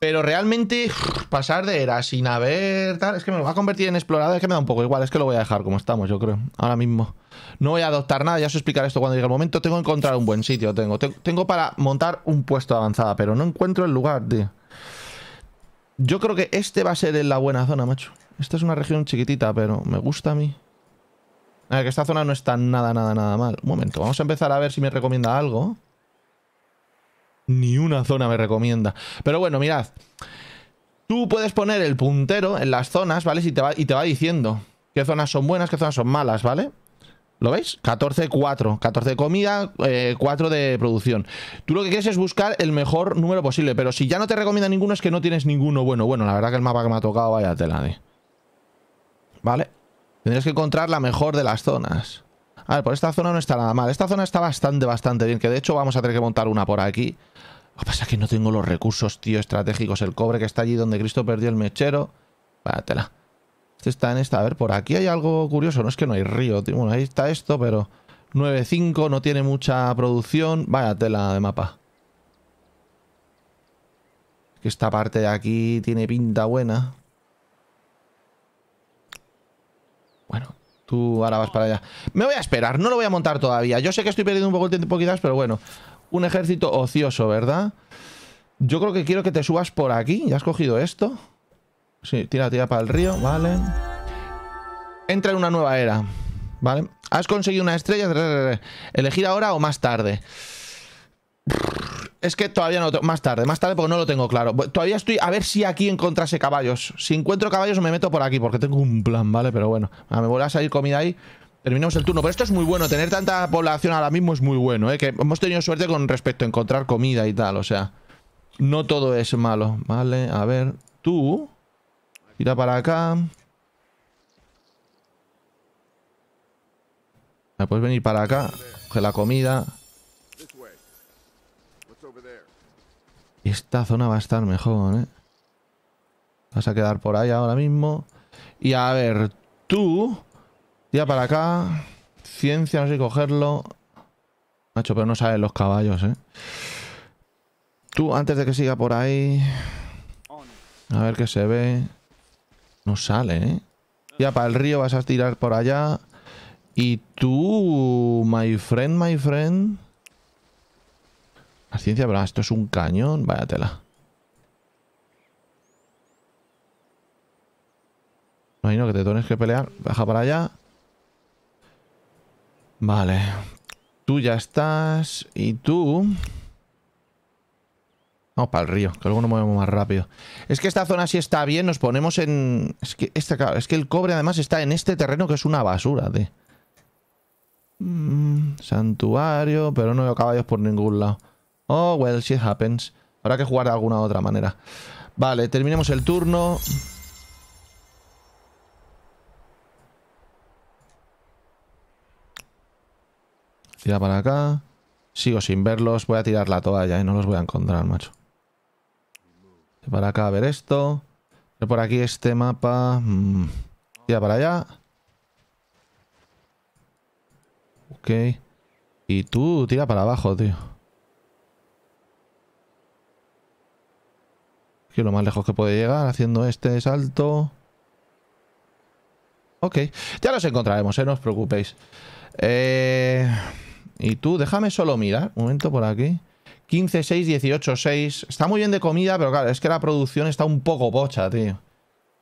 Pero realmente pasar de era sin haber tal, es que me lo va a convertir en explorador, es que me da un poco igual, es que lo voy a dejar como estamos, yo creo, ahora mismo. No voy a adoptar nada, ya os explicaré esto cuando llegue el momento. Tengo que encontrar un buen sitio, tengo. Tengo para montar un puesto de avanzada, pero no encuentro el lugar, tío. Yo creo que este va a ser en la buena zona, macho. Esta es una región chiquitita, pero me gusta a mí. A ver, que esta zona no está nada, nada, nada mal. Un momento, vamos a empezar a ver si me recomienda algo. Ni una zona me recomienda. Pero bueno, mirad. Tú puedes poner el puntero en las zonas, ¿vale? Y te va, y te va diciendo qué zonas son buenas, qué zonas son malas, ¿vale? ¿Lo veis? 14, 4. 14 de comida, 4 eh, de producción. Tú lo que quieres es buscar el mejor número posible, pero si ya no te recomienda ninguno es que no tienes ninguno bueno. Bueno, la verdad que el mapa que me ha tocado, vaya tela de... ¿Vale? Tendrías que encontrar la mejor de las zonas. A ver, por pues esta zona no está nada mal. Esta zona está bastante, bastante bien. Que de hecho vamos a tener que montar una por aquí. Lo que pasa es que no tengo los recursos, tío, estratégicos. El cobre que está allí donde Cristo perdió el mechero. tela Este está en esta. A ver, por aquí hay algo curioso. No es que no hay río, tío. Bueno, ahí está esto, pero... 9.5, no tiene mucha producción. Vaya tela de mapa. Que esta parte de aquí tiene pinta buena. Bueno, tú ahora vas para allá. Me voy a esperar, no lo voy a montar todavía. Yo sé que estoy perdiendo un poco el tiempo quizás, pero bueno. Un ejército ocioso, ¿verdad? Yo creo que quiero que te subas por aquí. ¿Ya has cogido esto? Sí, tira, tira para el río, vale. Entra en una nueva era, ¿vale? Has conseguido una estrella, elegir ahora o más tarde. Es que todavía no, más tarde, más tarde porque no lo tengo claro. Todavía estoy a ver si aquí encontrase caballos. Si encuentro caballos me meto por aquí porque tengo un plan, ¿vale? Pero bueno, me voy a salir comida ahí. Terminamos el turno, pero esto es muy bueno, tener tanta población ahora mismo es muy bueno, ¿eh? Que hemos tenido suerte con respecto a encontrar comida y tal, o sea, no todo es malo, ¿vale? A ver, tú, tira para acá. puedes venir para acá, coge la comida. Esta zona va a estar mejor, ¿eh? Vas a quedar por ahí ahora mismo. Y a ver, tú... Ya para acá. Ciencia, no sé cogerlo. Macho, pero no salen los caballos, ¿eh? Tú, antes de que siga por ahí... A ver qué se ve. No sale, ¿eh? Ya para el río vas a tirar por allá. Y tú, my friend, my friend... La ciencia, pero esto es un cañón. No hay no, que te tienes que pelear. Baja para allá. Vale. Tú ya estás. Y tú... Vamos para el río, que luego nos movemos más rápido. Es que esta zona sí está bien, nos ponemos en... Es que, es que el cobre además está en este terreno que es una basura, de... Mm, santuario, pero no veo caballos por ningún lado. Oh, well, shit happens. Habrá que jugar de alguna otra manera. Vale, terminemos el turno. Tira para acá. Sigo sin verlos. Voy a tirar la toalla y eh. no los voy a encontrar, macho. Para acá a ver esto. Por aquí este mapa. Mm. Tira para allá. Ok. Y tú, tira para abajo, tío. lo más lejos que puede llegar haciendo este salto. Ok, ya los encontraremos, ¿eh? no os preocupéis. Eh... Y tú, déjame solo mirar, un momento por aquí. 15, 6, 18, 6. Está muy bien de comida, pero claro, es que la producción está un poco pocha, tío.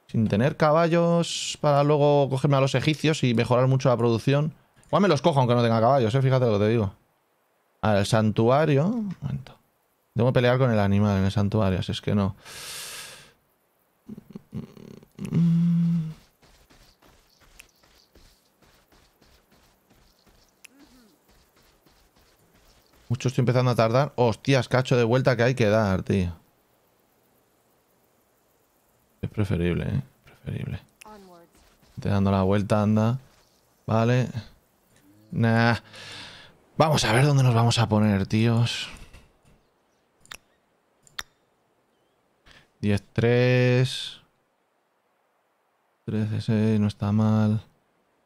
Sin tener caballos para luego cogerme a los egipcios y mejorar mucho la producción. Igual me los cojo aunque no tenga caballos, ¿eh? fíjate lo que te digo. Al el santuario. Un momento. Tengo que pelear con el animal en el santuario, así es que no. Mucho estoy empezando a tardar. Hostias, cacho de vuelta que hay que dar, tío. Es preferible, ¿eh? Preferible. Te dando la vuelta, anda. Vale. Nah. Vamos a ver dónde nos vamos a poner, tíos. 10, 3. 13, 6, no está mal.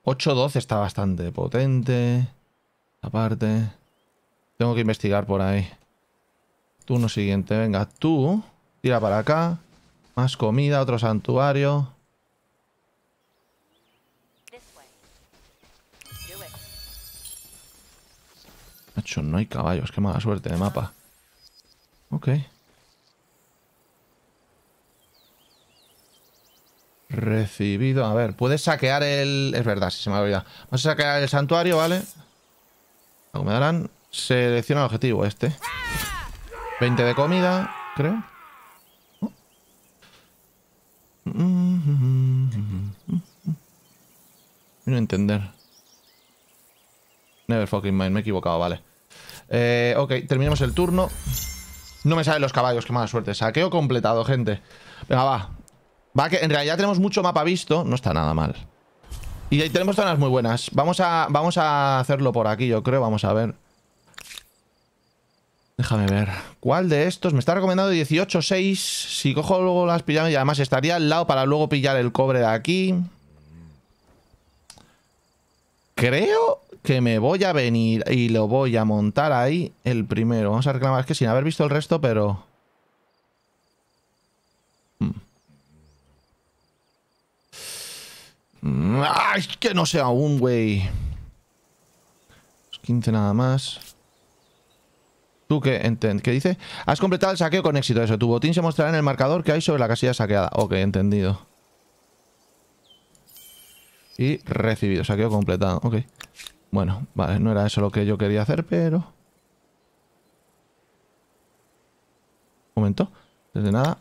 8, 12 está bastante potente. Aparte. Tengo que investigar por ahí. Turno siguiente, venga, tú. Tira para acá. Más comida, otro santuario. Nacho, no hay caballos, qué mala suerte de mapa. Ok. Recibido. A ver, puedes saquear el... Es verdad, si se me ha olvidado. Vamos a saquear el santuario, ¿vale? Algo me darán. Selecciona el objetivo este. 20 de comida, creo. ¿No? entender. Never fucking mind, me he equivocado, vale. Eh, ok, terminamos el turno. No me salen los caballos, qué mala suerte. Saqueo completado, gente. Venga, va en realidad tenemos mucho mapa visto. No está nada mal. Y ahí tenemos zonas muy buenas. Vamos a, vamos a hacerlo por aquí, yo creo. Vamos a ver. Déjame ver. ¿Cuál de estos? Me está recomendando 18, 6. Si cojo luego las Y además estaría al lado para luego pillar el cobre de aquí. Creo que me voy a venir y lo voy a montar ahí el primero. Vamos a reclamar. Es que sin haber visto el resto, pero... Hmm. Ay, que no sea aún, güey. 15 nada más. ¿Tú qué, entend qué dice? Has completado el saqueo con éxito. Eso, tu botín se mostrará en el marcador que hay sobre la casilla saqueada. Ok, entendido. Y recibido, saqueo completado. Ok. Bueno, vale, no era eso lo que yo quería hacer, pero... Un momento. Desde nada.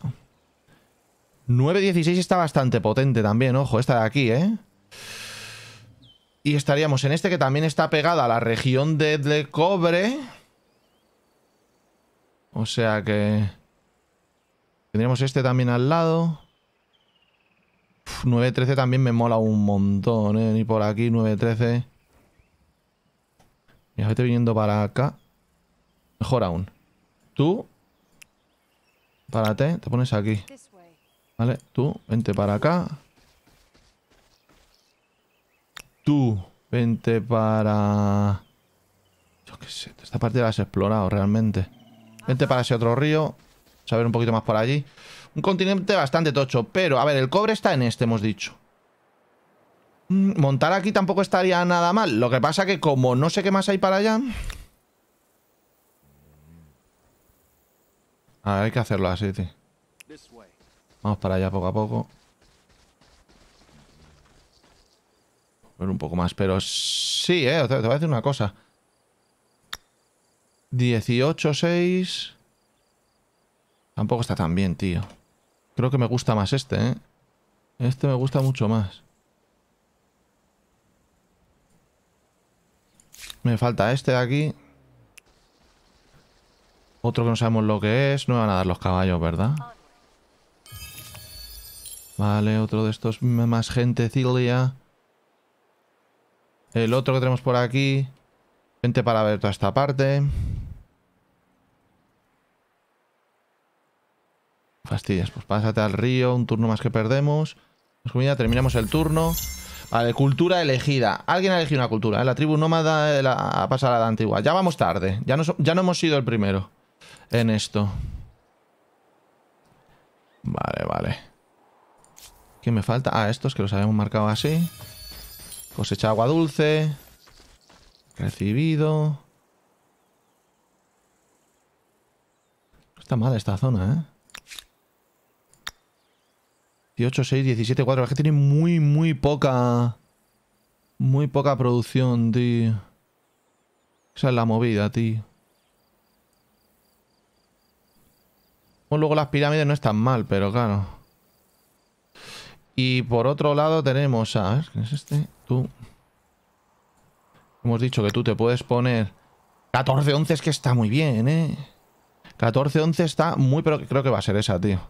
9.16 está bastante potente también, ojo, esta de aquí, ¿eh? Y estaríamos en este que también está pegada a la región de, de cobre. O sea que... Tendríamos este también al lado. 9.13 también me mola un montón, ¿eh? Ni por aquí, 9.13. Mira, vete viniendo para acá. Mejor aún. Tú... Párate, te pones aquí. Vale, tú, vente para acá. Tú, vente para... Yo qué sé, esta parte la has explorado realmente. Vente para ese otro río. Saber un poquito más por allí. Un continente bastante tocho, pero... A ver, el cobre está en este, hemos dicho. Mm, montar aquí tampoco estaría nada mal. Lo que pasa que como no sé qué más hay para allá... A ver, hay que hacerlo así, tío. Vamos para allá poco a poco. Ver un poco más, pero sí, eh, te, voy a decir una cosa. 18, 6... Tampoco está tan bien, tío. Creo que me gusta más este, ¿eh? Este me gusta mucho más. Me falta este de aquí. Otro que no sabemos lo que es. No van a dar los caballos, ¿verdad? Vale, otro de estos más gente Cilia. El otro que tenemos por aquí. Gente para ver toda esta parte. Fastidias, pues pásate al río, un turno más que perdemos. Comida, pues terminamos el turno. Vale, cultura elegida. Alguien ha elegido una cultura. ¿eh? La tribu nómada eh, pasado a la antigua. Ya vamos tarde. Ya ya no hemos sido el primero en esto. Vale, vale. ¿Qué me falta? Ah, estos que los habíamos marcado así. Cosecha agua dulce. Recibido. está mal esta zona, ¿eh? 18, 6, 17, 4. Es que tiene muy, muy poca... Muy poca producción, tío. Esa es la movida, tío. O luego las pirámides no están mal, pero claro... Y por otro lado tenemos a... ver, ¿Quién es este? Tú. Hemos dicho que tú te puedes poner... 14-11 es que está muy bien, ¿eh? 14-11 está muy... Pero creo que va a ser esa, tío.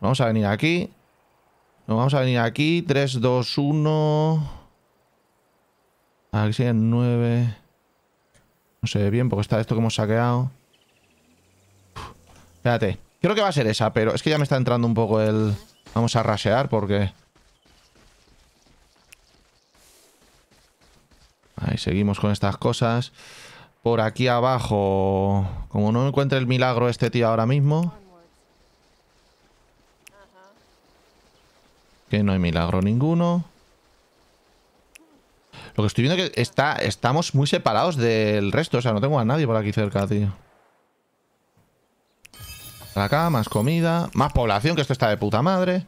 Vamos a venir aquí. vamos a venir aquí. 3, 2, 1... Aquí siguen 9... No sé bien porque está esto que hemos saqueado. espérate. Creo que va a ser esa, pero es que ya me está entrando un poco el... Vamos a rasear porque... Ahí seguimos con estas cosas. Por aquí abajo... Como no encuentre el milagro este tío ahora mismo... Que no hay milagro ninguno. Lo que estoy viendo es que está, estamos muy separados del resto. O sea, no tengo a nadie por aquí cerca, tío acá, más comida, más población, que esto está de puta madre.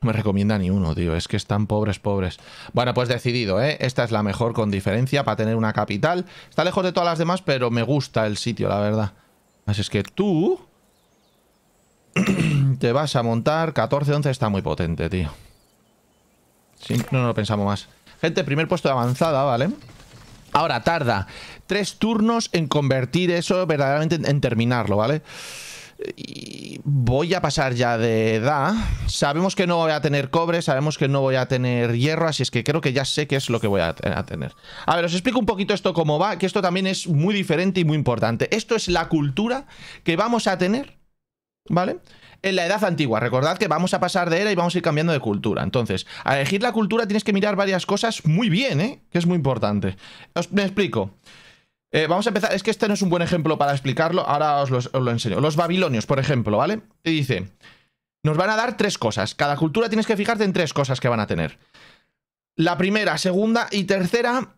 No me recomienda ni uno, tío. Es que están pobres, pobres. Bueno, pues decidido, ¿eh? Esta es la mejor con diferencia para tener una capital. Está lejos de todas las demás, pero me gusta el sitio, la verdad. Así es que tú... te vas a montar... 14-11 está muy potente, tío. no lo pensamos más. Gente, primer puesto de avanzada, ¿vale? vale Ahora, tarda tres turnos en convertir eso verdaderamente en, terminarlo, ¿vale? Y voy a pasar ya de edad. Sabemos que no voy a tener cobre, sabemos que no voy a tener hierro, así es que creo que ya sé qué es lo que voy a, tener. A ver, os explico un poquito esto cómo va, que esto también es muy diferente y muy importante. Esto es la cultura que vamos a tener ¿vale? En la edad antigua, recordad que vamos a pasar de era y vamos a ir cambiando de cultura. Entonces, a elegir la cultura tienes que mirar varias cosas muy bien, ¿eh? Que es muy importante. Os, me explico. Eh, vamos a empezar, es que este no es un buen ejemplo para explicarlo, ahora os, lo enseño. Los babilonios, por ejemplo, ¿vale? Te dice, nos van a dar tres cosas. Cada cultura tienes que fijarte en tres cosas que van a tener. La primera, segunda y tercera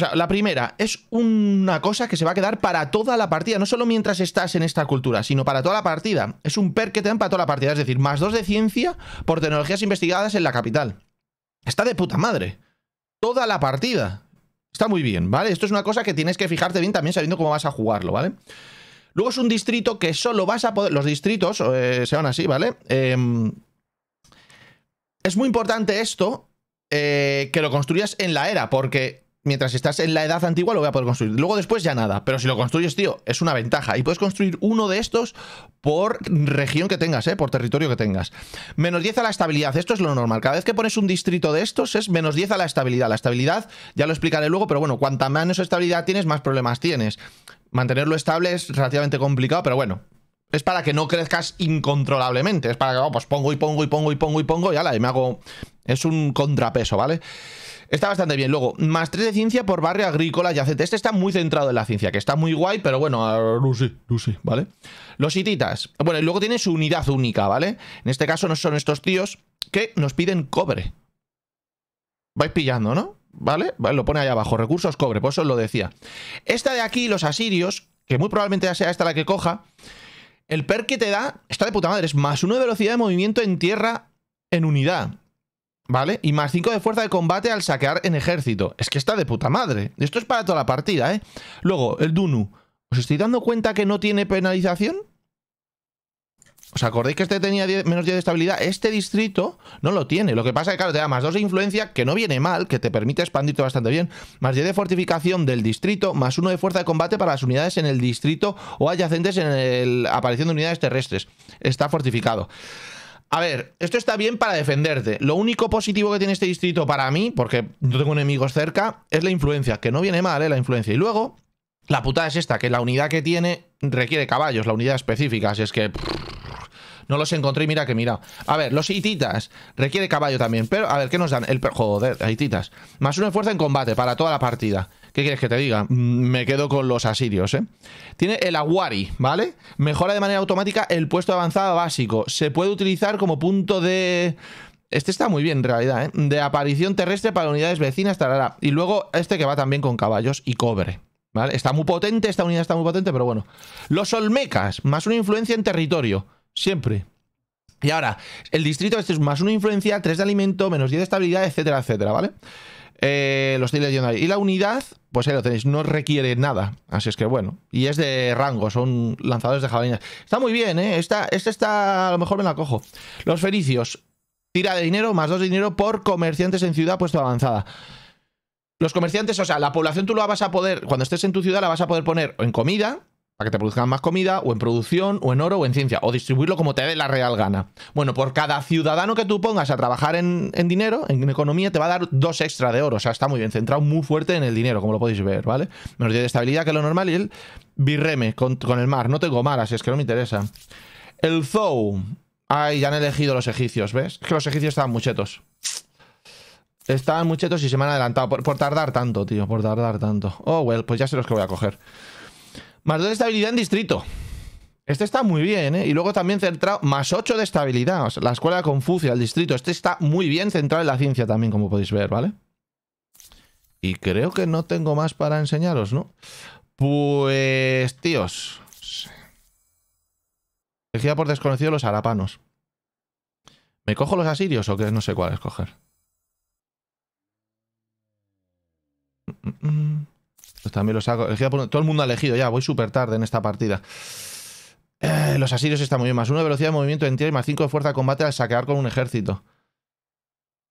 o sea, la primera es una cosa que se va a quedar para toda la partida, no solo mientras estás en esta cultura, sino para toda la partida. Es un perk que te dan para toda la partida, es decir, más dos de ciencia por tecnologías investigadas en la capital. Está de puta madre. Toda la partida. Está muy bien, ¿vale? Esto es una cosa que tienes que fijarte bien también sabiendo cómo vas a jugarlo, ¿vale? Luego es un distrito que solo vas a poder... Los distritos eh, sean se van así, ¿vale? Em, es muy importante esto, eh, que lo construyas en la era, porque mientras estás en la edad antigua lo voy a poder construir. Luego después ya nada, pero si lo construyes, tío, es una ventaja. Y puedes construir uno de estos por región que tengas, ¿eh? por territorio que tengas. Menos 10 a la estabilidad, esto es lo normal. Cada vez que pones un distrito de estos es menos 10 a la estabilidad. La estabilidad, ya lo explicaré luego, pero bueno, cuanta menos estabilidad tienes, más problemas tienes. Mantenerlo estable es relativamente complicado, pero bueno, es para que no crezcas incontrolablemente. Es para que, oh, pues pongo y pongo y pongo y pongo y pongo y ala, y me hago... Es un contrapeso, ¿vale? vale Está bastante bien. Luego, más 3 de ciencia por barrio agrícola yacente. Este está muy centrado en la ciencia, que está muy guay, pero bueno, Lucy, Lucy, ¿vale? Los hititas. Bueno, y luego tiene su unidad única, ¿vale? En este caso no son estos tíos que nos piden cobre. Vais pillando, ¿no? ¿Vale? Lo pone ahí abajo, recursos cobre, por pues eso os lo decía. Esta de aquí, los asirios, que muy probablemente ya sea esta la que coja, el perk que te da, está de puta madre, es más una de velocidad de movimiento en tierra en unidad. ¿vale? Y más 5 de fuerza de combate al saquear en ejército. Es que está de puta madre. Esto es para toda la partida, ¿eh? Luego, el Dunu. ¿Os estoy dando cuenta que no tiene penalización? ¿Os acordáis que este tenía menos 10 de estabilidad? Este distrito no lo tiene. Lo que pasa es que, claro, te da más 2 de influencia, que no viene mal, que te permite expandirte bastante bien. Más 10 de fortificación del distrito, más 1 de fuerza de combate para las unidades en el distrito o adyacentes en la aparición de unidades terrestres. Está fortificado. A ver, esto está bien para defenderte. Lo único positivo que tiene este distrito para mí, porque no tengo enemigos cerca, es la influencia, que no viene mal, ¿eh? La influencia. Y luego, la putada es esta, que la unidad que tiene requiere caballos, la unidad específica, así es que... No los encontré y mira que mira. A ver, los hititas. Requiere caballo también. Pero, a ver, ¿qué nos dan? El Joder, hititas. Más una fuerza en combate para toda la partida. ¿Qué quieres que te diga? Mm, me quedo con los asirios, ¿eh? Tiene el Aguari, ¿vale? Mejora de manera automática el puesto avanzado básico. Se puede utilizar como punto de... Este está muy bien en realidad, ¿eh? De aparición terrestre para unidades vecinas, tarará. Y luego este que va también con caballos y cobre. ¿Vale? Está muy potente, esta unidad está muy potente, pero bueno. Los Olmecas, más una influencia en territorio. Siempre. Y ahora, el distrito este es más una influencia, 3 de alimento, menos 10 de estabilidad, etcétera, etcétera, ¿vale? vale eh, los leyendo ahí... Y la unidad, pues ahí lo tenéis, no requiere nada. Así es que bueno. Y es de rango, son lanzadores de jabalinas. Está muy bien, ¿eh? Esta, este está, a lo mejor me la cojo. Los fenicios... Tira de dinero, más dos de dinero por comerciantes en ciudad puesto avanzada. Los comerciantes, o sea, la población tú la vas a poder, cuando estés en tu ciudad, la vas a poder poner en comida, para que te produzcan más comida, o en producción, o en oro, o en ciencia, o distribuirlo como te dé la real gana. Bueno, por cada ciudadano que tú pongas a trabajar en, dinero, en economía, te va a dar dos extra de oro. O sea, está muy bien, centrado muy fuerte en el dinero, como lo podéis ver, ¿vale? Menos 10 de estabilidad que lo normal y el birreme con, el mar. No tengo mar, así es que no me interesa. El Zoo. Ay, ya han elegido los egipcios, ¿ves? Es que los egipcios estaban muchetos. Estaban muchetos y se me han adelantado. Por, por tardar tanto, tío, por tardar tanto. Oh, well, pues ya sé los que voy a coger. Más 2 de estabilidad en distrito. Este está muy bien, ¿eh? Y luego también centrado, más 8 de estabilidad. O sea, la escuela de Confucio, el distrito. Este está muy bien centrado en la ciencia también, como podéis ver, ¿vale? Y creo que no tengo más para enseñaros, ¿no? Pues, tíos. Elegida por desconocido los harapanos. ¿Me cojo los asirios o qué? No sé cuál escoger. Mm, mm, mm. Pues también los saco Todo el mundo ha elegido ya. Voy súper tarde en esta partida. Eh, los asirios están muy bien. Más una velocidad de movimiento en tierra y más cinco de fuerza de combate al saquear con un ejército.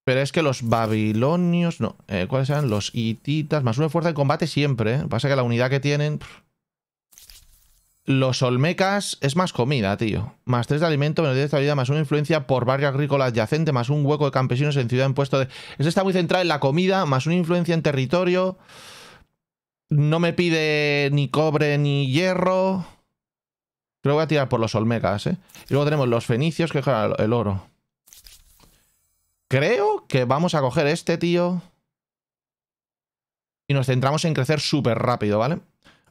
Pero es que los babilonios... No. Eh, ¿Cuáles eran? Los hititas. Más una fuerza de combate siempre. ¿eh? Pasa que la unidad que tienen... Los olmecas es más comida, tío. Más tres de alimento, menos 10 de estabilidad, más una influencia por barrio agrícola adyacente, más un hueco de campesinos en ciudad en puesto de... Este está muy central en la comida, más una influencia en territorio... No me pide ni cobre ni hierro. Creo que voy a tirar por los olmecas, ¿eh? Y luego tenemos los fenicios, que es el oro. Creo que vamos a coger este, tío. Y nos centramos en crecer súper rápido, ¿vale?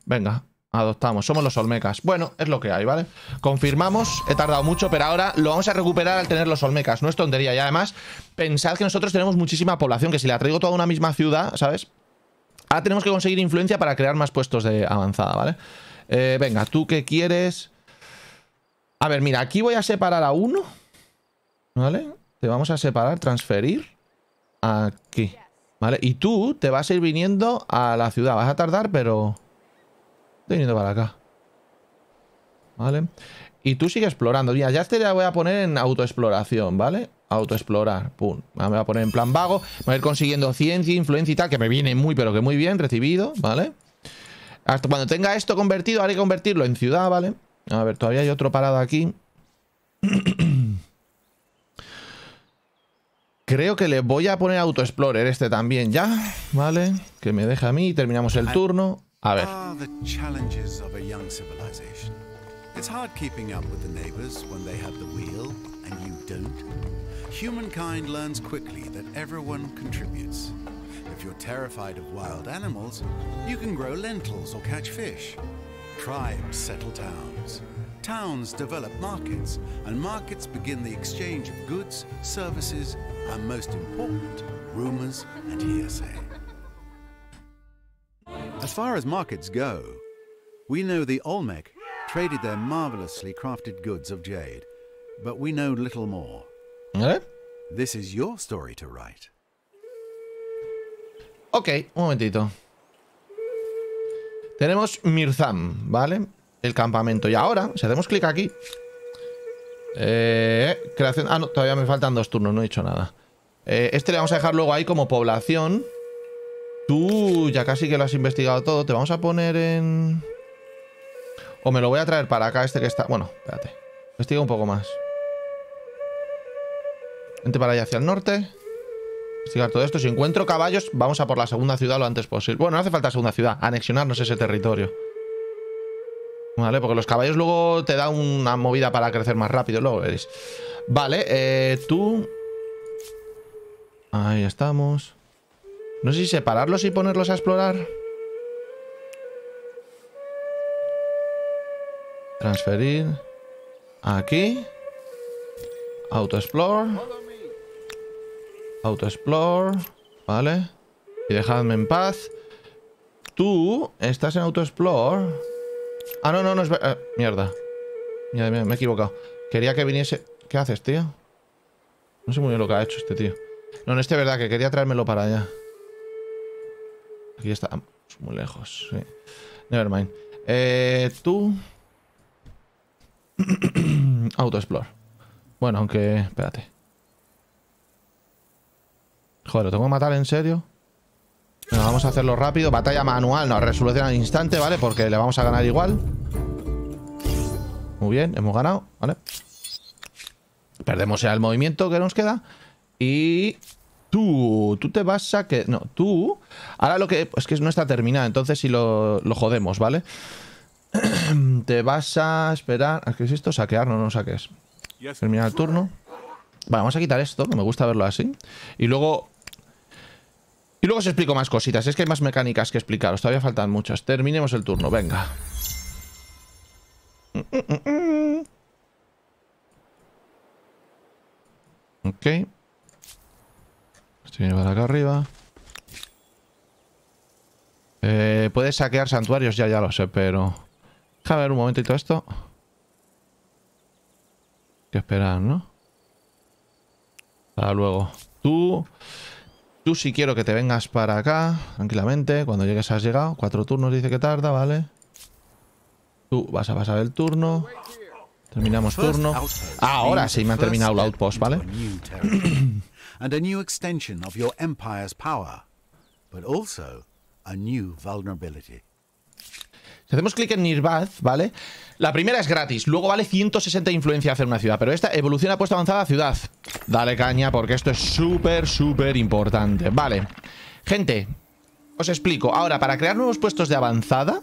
Venga, adoptamos. Somos los olmecas. Bueno, es lo que hay, ¿vale? Confirmamos. He tardado mucho, pero ahora lo vamos a recuperar al tener los olmecas. No es tontería. Y además, pensad que nosotros tenemos muchísima población, que si la traigo toda una misma ciudad, ¿sabes? Ahora tenemos que conseguir influencia para crear más puestos de avanzada, ¿vale? Eh, venga, ¿tú qué quieres? A ver, mira, aquí voy a separar a uno. ¿Vale? Te vamos a separar, transferir. Aquí. ¿Vale? Y tú te vas a ir viniendo a la ciudad. Vas a tardar, pero... Estoy viniendo para acá. ¿Vale? Y tú sigue explorando. Mira, ya te este la voy a poner en autoexploración, ¿vale? autoexplorar, pum, me va a poner en plan vago, voy a ir consiguiendo ciencia, influencia y tal, que me viene muy, pero que muy bien recibido, ¿vale? Hasta cuando tenga esto convertido, haré convertirlo en ciudad, ¿vale? A ver, todavía hay otro parado aquí. Creo que le voy a poner autoexplorer este también ya, ¿vale? Que me deja a mí, terminamos el turno. A ver. Ah, wheel Humankind learns quickly that everyone contributes. If you're terrified of wild animals, you can grow lentils or catch fish. Tribes settle towns. Towns develop markets, and markets begin the exchange of goods, services, and most important, rumours and hearsay. As far as markets go, we know the Olmec traded their marvellously crafted goods of jade, but we know little more. story Ok, un momentito. Tenemos Mirzam, ¿vale? El campamento. Y ahora, si hacemos clic aquí... Eh, creación... Ah, no, todavía me faltan dos turnos, no he dicho nada. Eh, este le vamos a dejar luego ahí como población. Tú ya casi que lo has investigado todo. Te vamos a poner en... O me lo voy a traer para acá este que está... Bueno, espérate. Investiga un poco más. Vente para allá hacia el norte. Investigar todo esto. Si encuentro caballos, vamos a por la segunda ciudad lo antes posible. Bueno, no hace falta segunda ciudad. Anexionarnos ese territorio. Vale, porque los caballos luego te da una movida para crecer más rápido. Luego veréis. Vale, eh, tú... Ahí estamos. No sé si separarlos y ponerlos a explorar. Transferir. Aquí. Auto-explore auto-explore Vale. Y dejadme en paz. Tú estás en auto-explore Ah, no, no, no es... Eh, mierda. Mierda, me, he equivocado. Quería que viniese... ¿Qué haces, tío? No sé muy bien lo que ha hecho este tío. No, no, este es verdad que quería traérmelo para allá. Aquí está. Muy lejos, sí. Nevermind. Eh, tú... explore Bueno, aunque... Espérate. Joder, ¿lo tengo que matar en serio? vamos a hacerlo rápido. Batalla manual, no, resolución al instante, ¿vale? Porque le vamos a ganar igual. Muy bien, hemos ganado, ¿vale? Perdemos ya el movimiento que nos queda. Y tú, tú te vas a que... No, tú... Ahora lo que... Es que no está terminada, entonces si lo, jodemos, ¿vale? te vas a esperar... ¿Qué es esto? Saquear, no, no saques. Terminar el turno. Vale, vamos a quitar esto, me gusta verlo así. Y luego y luego os explico más cositas. Es que hay más mecánicas que explicaros. Todavía faltan muchas. Terminemos el turno. Venga. Ok. Estoy viene para acá arriba. Eh, Puedes saquear santuarios, ya, ya lo sé, pero... Déjame ver un momentito esto. Hay que esperar, ¿no? Hasta luego. Tú... Tú sí quiero que te vengas para acá, tranquilamente. Cuando llegues has llegado. Cuatro turnos dice que tarda, ¿vale? Tú vas a pasar el turno. Terminamos turno. Ah, ahora sí me ha terminado el outpost, ¿vale? Si hacemos clic en Nirvad, ¿vale? La primera es gratis, luego vale 160 influencia hacer una ciudad, pero esta evoluciona puesta avanzada a ciudad. Dale caña porque esto es súper, súper importante. Vale, gente, os explico. Ahora, para crear nuevos puestos de avanzada,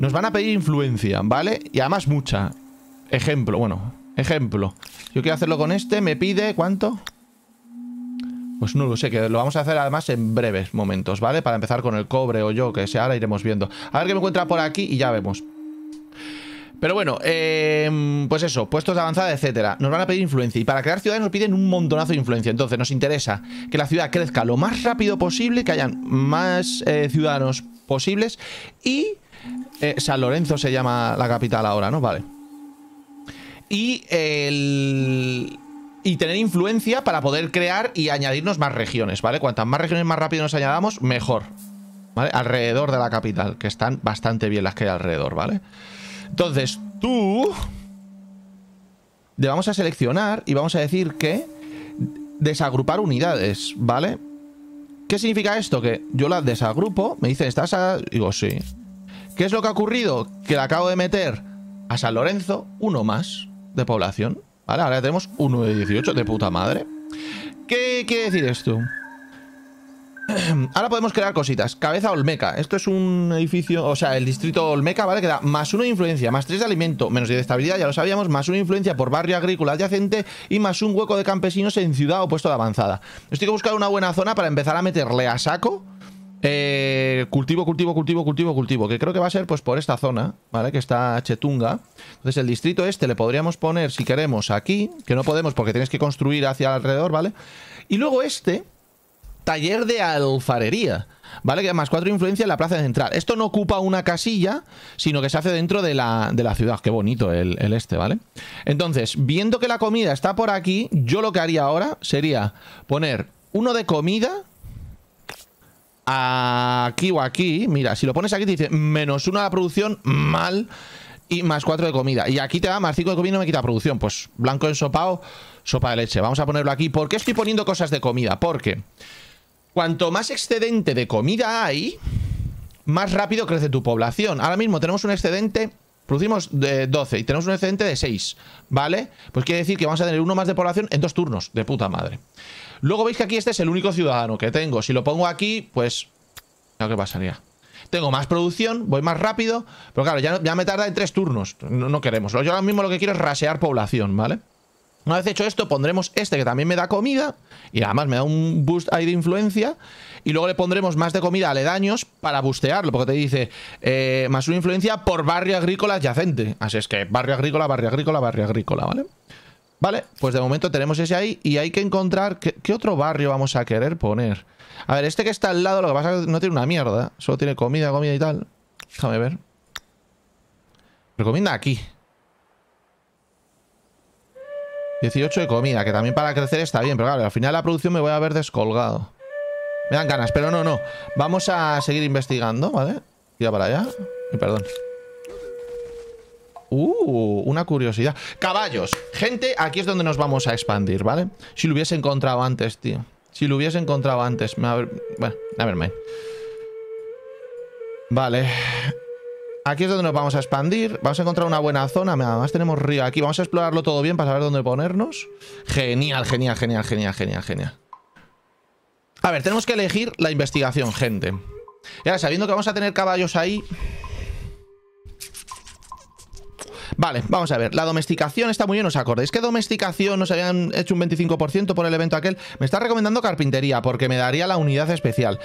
nos van a pedir influencia, ¿vale? Y además mucha. Ejemplo, bueno, ejemplo. Yo quiero hacerlo con este, me pide, ¿cuánto? Pues no lo sé, que lo vamos a hacer además en breves momentos, ¿vale? Para empezar con el cobre o yo, que sea, ahora iremos viendo. A ver qué me encuentra por aquí y ya vemos. Pero bueno, em, pues eso, puestos de avanzada, etcétera. Nos van a pedir influencia. Y para crear ciudades nos piden un montonazo de influencia. Entonces, nos interesa que la ciudad crezca lo más rápido posible, que hayan más eh, ciudadanos posibles. Y eh, San Lorenzo se llama la capital ahora, ¿no? Vale. Y el, y tener influencia para poder crear y añadirnos más regiones, ¿vale? Cuantas más regiones más rápido nos añadamos, mejor, ¿vale? Alrededor de la capital, que están bastante bien las que hay alrededor, ¿vale? Entonces, tú... Le vamos a seleccionar y vamos a decir que... Desagrupar unidades, ¿vale? ¿Qué significa esto? Que yo las desagrupo, me dicen, ¿estás a...? Digo, sí. ¿Qué es lo que ha ocurrido? Que le acabo de meter a San Lorenzo uno más de población. Vale, ahora tenemos 1 de 18, de puta madre. ¿Qué quiere decir esto? Ahora podemos crear cositas. Cabeza Olmeca. Esto es un edificio, o sea, el distrito Olmeca, ¿vale? Que da más uno de influencia, más tres de alimento, menos 10 de estabilidad, ya lo sabíamos, más una influencia por barrio agrícola adyacente y más un hueco de campesinos en ciudad o puesto de avanzada. Estoy que buscar una buena zona para empezar a meterle a saco cultivo, cultivo, cultivo, cultivo, cultivo. Que creo que va a ser pues por esta zona, ¿vale? Que está Chetunga. Entonces el distrito este le podríamos poner, si queremos, aquí. Que no podemos porque tienes que construir hacia alrededor, ¿vale? Y luego este, taller de alfarería. ¿Vale? Que más cuatro influencias en la plaza central. Esto no ocupa una casilla, sino que se hace dentro de la, de la ciudad. Qué bonito el este, ¿vale? Entonces, viendo que la comida está por aquí, yo lo que haría ahora sería poner uno de comida aquí o aquí, mira, si lo pones aquí te dice menos uno a la producción, mal, y más cuatro de comida. Y aquí te da más cinco de comida y no me quita producción. Pues blanco ensopado, sopa de leche. Vamos a ponerlo aquí. ¿Por qué estoy poniendo cosas de comida? Porque cuanto más excedente de comida hay, más rápido crece tu población. Ahora mismo tenemos un excedente... Producimos de 12 y tenemos un excedente de 6, ¿vale? Pues quiere decir que vamos a tener uno más de población en dos turnos, de puta madre. Luego veis que aquí este es el único ciudadano que tengo. Si lo pongo aquí, pues... ¿qué pasaría? Tengo más producción, voy más rápido. Pero claro, ya, me tarda en tres turnos. No, queremos. Yo ahora mismo lo que quiero es rasear población, ¿vale? Una vez hecho esto, pondremos este que también me da comida. Y además me da un boost ahí de influencia. Y luego le pondremos más de comida aledaños para bustearlo. Porque te dice eh, más una influencia por barrio agrícola adyacente. Así es que barrio agrícola, barrio agrícola, barrio agrícola, ¿vale? Vale, pues de momento tenemos ese ahí y hay que encontrar qué, otro barrio vamos a querer poner. A ver, este que está al lado, lo que pasa es que no tiene una mierda. Solo tiene comida, comida y tal. Déjame ver. Recomienda aquí. 18 de comida, que también para crecer está bien. Pero claro, al final la producción me voy a ver descolgado. Me dan ganas, pero no, no. Vamos a seguir investigando, ¿vale? ya para allá. Y perdón. Uh, una curiosidad. Caballos. Gente, aquí es donde nos vamos a expandir, ¿vale? Si lo hubiese encontrado antes, tío. Si lo hubiese encontrado antes. Me haber... Bueno, nevermind. Vale. Aquí es donde nos vamos a expandir. Vamos a encontrar una buena zona. Además tenemos río aquí. Vamos a explorarlo todo bien para saber dónde ponernos. Genial, genial, genial, genial, genial, genial. A ver, tenemos que elegir la investigación, gente. Ya sabiendo que vamos a tener caballos ahí... Vale, vamos a ver. La domesticación está muy bien, ¿os acordáis? que domesticación nos habían hecho un 25% por el evento aquel? Me está recomendando carpintería porque me daría la unidad especial.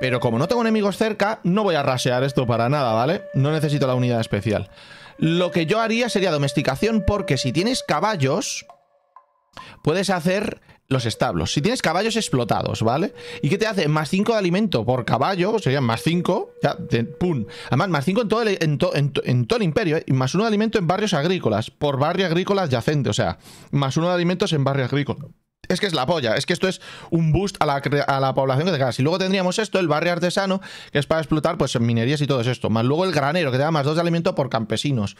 Pero como no tengo enemigos cerca, no voy a rasear esto para nada, ¿vale? No necesito la unidad especial. Lo que yo haría sería domesticación porque si tienes caballos, puedes hacer los establos. Si tienes caballos explotados, ¿vale? ¿Y qué te hace? Más 5 de alimento por caballo, serían más 5, ya, pum. Además, más 5 en todo el, todo el imperio, ¿eh? y más 1 de alimento en barrios agrícolas, por barrio agrícola adyacente, o sea, más 1 de alimentos en barrio agrícola. Es que es la polla, es que esto es un boost a la, población que te Y luego tendríamos esto, el barrio artesano, que es para explotar pues minerías y todo esto. Más luego el granero, que te da más 2 de alimento por campesinos.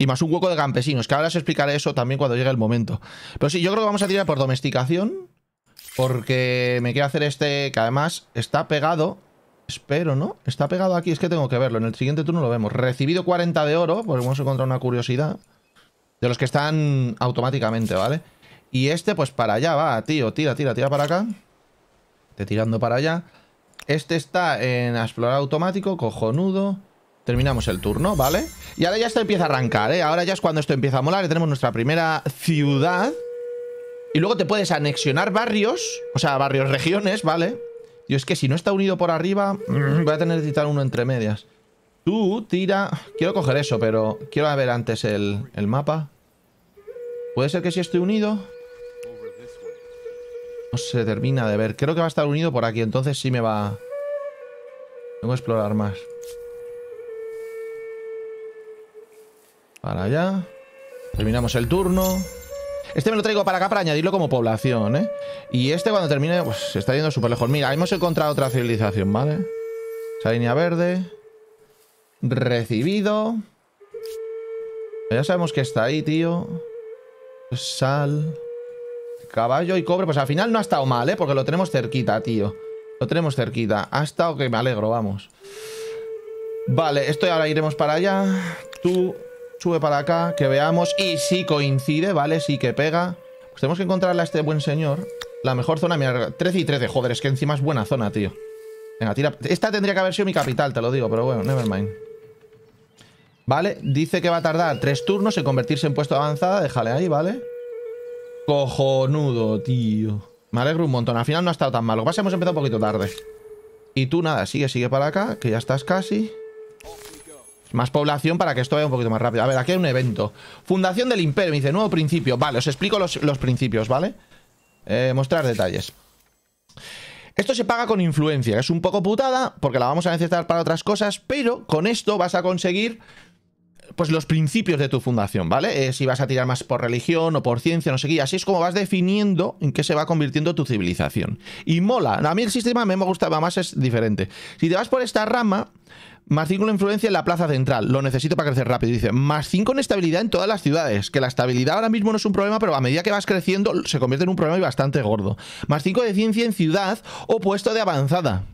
Y más un hueco de campesinos, que ahora os explicaré eso también cuando llegue el momento. Pero sí, yo creo que vamos a tirar por domesticación. Porque me quiero hacer este, que además está pegado. Espero, ¿no? Está pegado aquí, es que tengo que verlo. En el siguiente turno lo vemos. Recibido 40 de oro, porque hemos encontrado una curiosidad. De los que están automáticamente, ¿vale? Y este, pues para allá va, tío. Tira, tira, tira para acá. Te tirando para allá. Este está en explorar automático, cojonudo. Terminamos el turno, ¿vale? Y ahora ya esto empieza a arrancar, ¿eh? Ahora ya es cuando esto empieza a molar. tenemos nuestra primera ciudad. Y luego te puedes anexionar barrios. O sea, barrios, regiones, ¿vale? Yo es que si no está unido por arriba, mm, voy a tener que quitar uno entre medias. Tú tira... Quiero coger eso, pero quiero ver antes el, mapa. ¿Puede ser que si estoy unido? No se termina de ver. Creo que va a estar unido por aquí, entonces sí me va... Tengo que explorar más. Para allá. Terminamos el turno. Este me lo traigo para acá para añadirlo como población, ¿eh? Y este cuando termine, pues se está yendo súper lejos. Mira, hemos encontrado otra civilización, ¿vale? Esa línea verde. Recibido. Ya sabemos que está ahí, tío. Sal. Caballo y cobre. Pues al final no ha estado mal, ¿eh? Porque lo tenemos cerquita, tío. Lo tenemos cerquita. Ha estado que me alegro, vamos. Vale, esto ahora iremos para allá. Tú sube para acá, que veamos. Y si sí coincide, ¿vale? Sí que pega. Pues tenemos que encontrarle a este buen señor. La mejor zona, mira, 13 y 13. Joder, es que encima es buena zona, tío. Venga, tira. Esta tendría que haber sido mi capital, te lo digo, pero bueno, nevermind. Vale, dice que va a tardar tres turnos en convertirse en puesto avanzada. Déjale ahí, ¿vale? Cojonudo, tío. Me alegro un montón. Al final no ha estado tan malo. Lo que hemos empezado un poquito tarde. Y tú nada, sigue, sigue para acá, que ya estás casi. Más población para que esto vaya un poquito más rápido. A ver, aquí hay un evento. Fundación del Imperio, me dice, nuevo principio. Vale, os explico los, principios, ¿vale? Eh, mostrar detalles. Esto se paga con influencia, que es un poco putada, porque la vamos a necesitar para otras cosas, pero con esto vas a conseguir pues los principios de tu fundación, ¿vale? Eh, si vas a tirar más por religión o por ciencia, no sé qué. Así es como vas definiendo en qué se va convirtiendo tu civilización. Y mola. A mí el sistema me gustaba más, es diferente. Si te vas por esta rama, más 5 en influencia en la plaza central. Lo necesito para crecer rápido. Dice, más 5 en estabilidad en todas las ciudades. Que la estabilidad ahora mismo no es un problema, pero a medida que vas creciendo se convierte en un problema y bastante gordo. Más 5 de ciencia en ciudad o puesto de avanzada.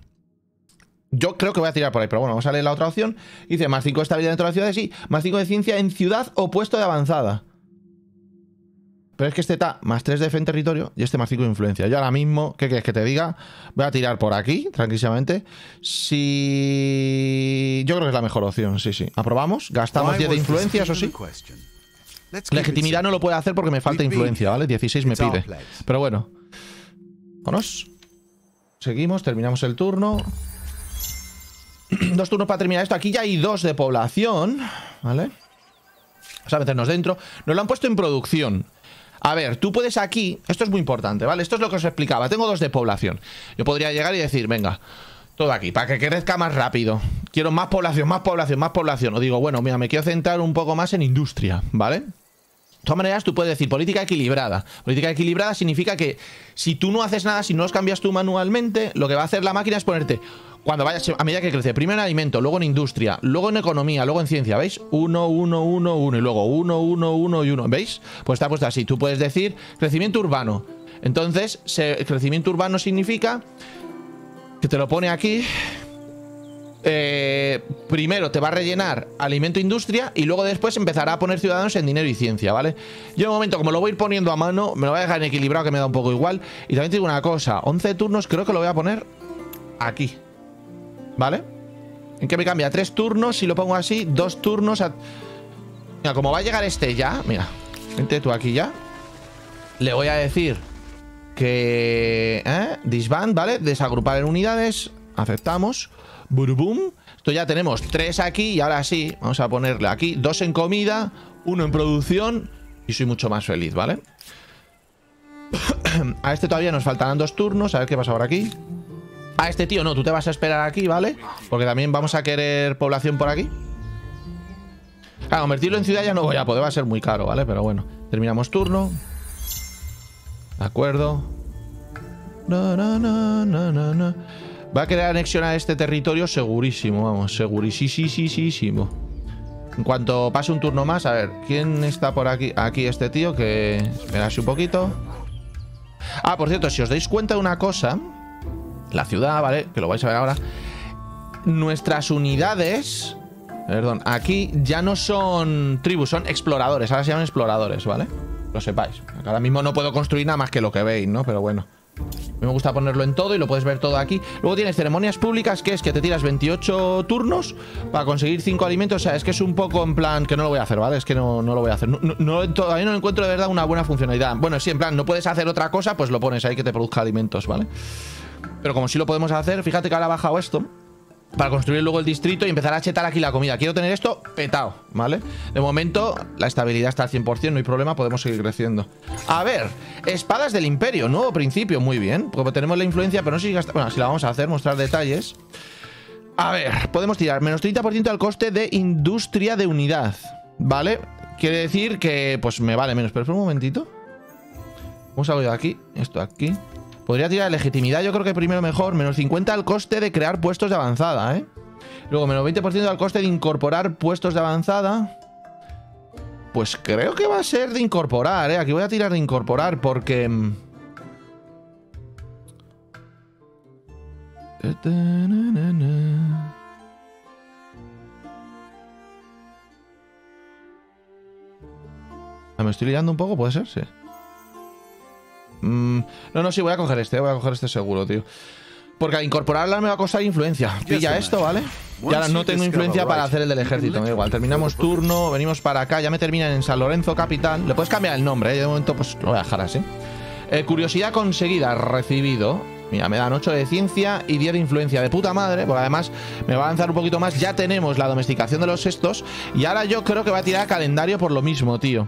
Yo creo que voy a tirar por ahí, pero bueno, vamos a leer la otra opción. Dice, más 5 de estabilidad en todas las ciudades, sí. Más 5 de ciencia en ciudad o puesto de avanzada. Pero es que este está más 3 de fe en territorio y este más 5 de influencia. Yo ahora mismo, ¿qué quieres que te diga? Voy a tirar por aquí, tranquilamente. Si. Yo creo que es la mejor opción, sí, sí. Aprobamos, gastamos 10 de influencia, eso sí. Legitimidad no lo puede hacer porque me falta influencia, ¿vale? 16 me pide. Pero bueno. Vámonos. Seguimos, terminamos el turno. Dos turnos para terminar esto. Aquí ya hay dos de población, ¿vale? Vamos a meternos dentro. Nos lo han puesto en producción. A ver, tú puedes aquí, esto es muy importante, ¿vale? Esto es lo que os explicaba, tengo dos de población. Yo podría llegar y decir, venga, todo aquí, para que crezca más rápido. Quiero más población, más población, más población. O digo, bueno, mira, me quiero centrar un poco más en industria, ¿vale? De todas maneras, tú puedes decir política equilibrada. Política equilibrada significa que si tú no haces nada, si no los cambias tú manualmente, lo que va a hacer la máquina es ponerte, cuando vayas, a medida que crece, primero en alimento, luego en industria, luego en economía, luego en ciencia, ¿veis? Uno, uno, uno, uno, y luego uno, uno, uno y uno, ¿veis? Pues está puesto así. Tú puedes decir crecimiento urbano. Entonces, crecimiento urbano significa que te lo pone aquí eh, primero te va a rellenar alimento industria y luego después empezará a poner ciudadanos en dinero y ciencia, ¿vale? Yo de momento, como lo voy a ir poniendo a mano, me lo voy a dejar en equilibrado que me da un poco igual. Y también te digo una cosa, 11 turnos creo que lo voy a poner aquí, ¿vale? ¿En qué me cambia? Tres turnos, si lo pongo así, dos turnos a... Mira, como va a llegar este ya, mira, vente tú aquí ya. Le voy a decir que... ¿eh? Disband, ¿vale? Desagrupar en unidades, aceptamos. Burubum. Esto ya tenemos tres aquí y ahora sí, vamos a ponerle aquí dos en comida, uno en producción y soy mucho más feliz, ¿vale? a este todavía nos faltarán dos turnos, a ver qué pasa por aquí. A este tío no, tú te vas a esperar aquí, ¿vale? Porque también vamos a querer población por aquí. Claro, convertirlo en ciudad ya no voy a poder, va a ser muy caro, ¿vale? Pero bueno, terminamos turno. De acuerdo. Va a querer anexionar este territorio segurísimo, vamos, segurísimo. En cuanto pase un turno más, a ver, ¿quién está por aquí? Aquí este tío que me un poquito. Ah, por cierto, si os dais cuenta de una cosa, la ciudad, ¿vale? Que lo vais a ver ahora. Nuestras unidades, perdón, aquí ya no son tribus, son exploradores. Ahora se llaman exploradores, ¿vale? Lo sepáis. Ahora mismo no puedo construir nada más que lo que veis, ¿no? Pero bueno me gusta ponerlo en todo y lo puedes ver todo aquí. Luego tienes ceremonias públicas, que es que te tiras 28 turnos para conseguir 5 alimentos. O sea, es que es un poco en plan que no lo voy a hacer, ¿vale? Es que no, no lo voy a hacer. No, mí no encuentro de verdad una buena funcionalidad. Bueno, sí, en plan, no puedes hacer otra cosa, pues lo pones ahí que te produzca alimentos, ¿vale? Pero como sí lo podemos hacer, fíjate que ahora ha bajado esto para construir luego el distrito y empezar a chetar aquí la comida. Quiero tener esto petado, ¿vale? De momento, la estabilidad está al 100%, no hay problema, podemos seguir creciendo. A ver, espadas del imperio, nuevo principio, muy bien. Porque tenemos la influencia, pero no sé si Bueno, si la vamos a hacer, mostrar detalles. A ver, podemos tirar menos 30% al coste de industria de unidad, ¿vale? Quiere decir que, pues, me vale menos. Pero espera un momentito. Vamos a ir aquí? Esto aquí. Podría tirar legitimidad, yo creo que primero mejor. Menos 50 al coste de crear puestos de avanzada, ¿eh? Luego menos 20% al coste de incorporar puestos de avanzada. Pues creo que va a ser de incorporar, ¿eh? Aquí voy a tirar de incorporar porque... Mm, ah, me estoy liando un poco, puede ser, sí. Mm, no, no, sí, voy a coger este, voy a coger este seguro, tío. Porque al incorporarla me va a costar influencia. Pilla esto, ¿vale? Ya no tengo influencia para hacer el del ejército. Me igual, terminamos turno, venimos para acá, ya me terminan en San Lorenzo Capital. Le puedes cambiar el nombre, ¿eh? de momento pues lo voy a dejar así. Eh, curiosidad conseguida, recibido. Mira, me dan 8 de ciencia y 10 de influencia de puta madre, porque además me va a avanzar un poquito más. Ya tenemos la domesticación de los sextos y ahora yo creo que va a tirar calendario por lo mismo, tío.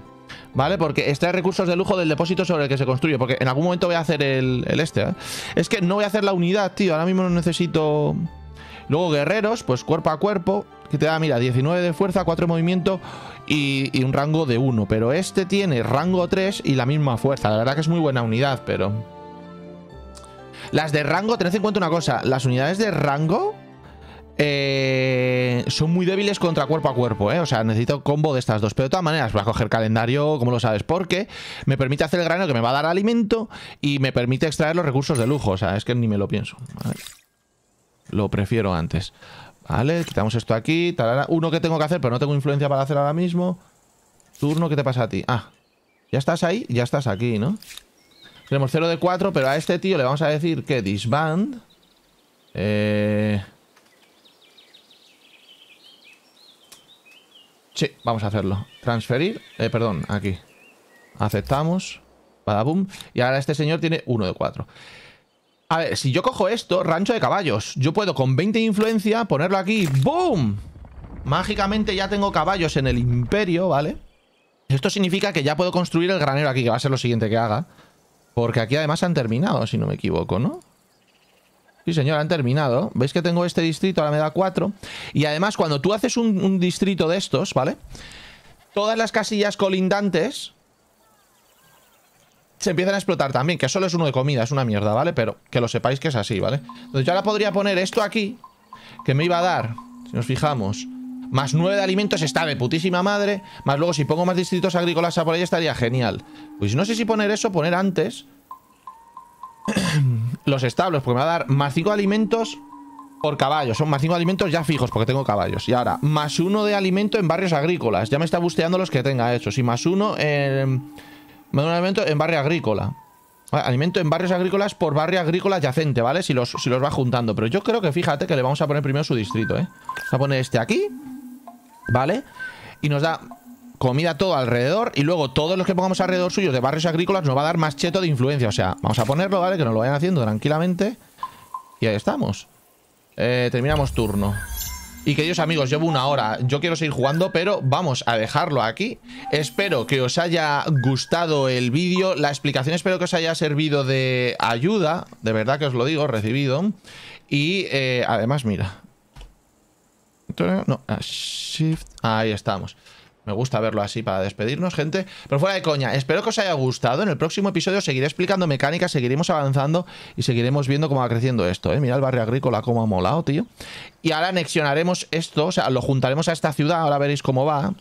¿Vale? Porque extrae recursos de lujo del depósito sobre el que se construye. Porque en algún momento voy a hacer el, este, ¿eh? Es que no voy a hacer la unidad, tío. Ahora mismo no necesito... Luego guerreros, pues cuerpo a cuerpo. Que te da, mira, 19 de fuerza, 4 de movimiento y, y un rango de 1. Pero este tiene rango 3 y la misma fuerza. La verdad que es muy buena unidad, pero... Las de rango, tened en cuenta una cosa. Las unidades de rango eh, son muy débiles contra cuerpo a cuerpo, ¿eh? O sea, necesito combo de estas dos. Pero de todas maneras, voy a coger calendario, como lo sabes, porque me permite hacer el grano que me va a dar alimento y me permite extraer los recursos de lujo. O sea, es que ni me lo pienso. Lo prefiero antes. Vale, quitamos esto aquí. Uno que tengo que hacer, pero no tengo influencia para hacer ahora mismo. Turno, ¿qué te pasa a ti? Ah, ya estás ahí, ya estás aquí, ¿no? Tenemos 0 de 4, pero a este tío le vamos a decir que disband. Eh... Sí, vamos a hacerlo. Transferir, eh, perdón, aquí. Aceptamos. Boom Y ahora este señor tiene uno de cuatro. A ver, si yo cojo esto, rancho de caballos. Yo puedo con 20 de influencia ponerlo aquí. ¡Boom! Mágicamente ya tengo caballos en el imperio, ¿vale? Esto significa que ya puedo construir el granero aquí, que va a ser lo siguiente que haga. Porque aquí además han terminado, si no me equivoco, ¿no? Sí, señor, han terminado. ¿Veis que tengo este distrito? Ahora me da 4. Y además, cuando tú haces un, distrito de estos, ¿vale? Todas las casillas colindantes se empiezan a explotar también, que solo es uno de comida, es una mierda, ¿vale? Pero que lo sepáis que es así, ¿vale? Entonces yo ahora podría poner esto aquí, que me iba a dar, si nos fijamos, más 9 de alimentos está de putísima madre, más luego si pongo más distritos agrícolas por ahí estaría genial. Pues no sé si poner eso, poner antes los establos, porque me va a dar más 5 alimentos por caballo. Son más 5 alimentos ya fijos, porque tengo caballos. Y ahora, más 1 de alimento en barrios agrícolas. Ya me está busteando los que tenga hechos. Y más 1 en... Me da un alimento en barrio agrícola. Alimento en barrios agrícolas por barrio agrícola adyacente, ¿vale? Si si los va juntando. Pero yo creo que fíjate que le vamos a poner primero su distrito, ¿eh? Vamos a poner este aquí, ¿vale? Y nos da comida todo alrededor y luego todos los que pongamos alrededor suyos de barrios agrícolas nos va a dar más cheto de influencia. O sea, vamos a ponerlo, ¿vale? Que nos lo vayan haciendo tranquilamente. Y ahí estamos. Eh, terminamos turno. Y queridos amigos, llevo una hora. Yo quiero seguir jugando, pero vamos a dejarlo aquí. Espero que os haya gustado el vídeo. La explicación espero que os haya servido de ayuda. De verdad que os lo digo, recibido. Y eh, además, mira. No, ah, shift. Ahí estamos. Me gusta verlo así para despedirnos, gente. Pero fuera de coña, espero que os haya gustado. En el próximo episodio seguiré explicando mecánicas, seguiremos avanzando y seguiremos viendo cómo va creciendo esto. ¿eh? Mira el barrio agrícola cómo ha molado, tío. Y ahora anexionaremos esto, o sea, lo juntaremos a esta ciudad, ahora veréis cómo va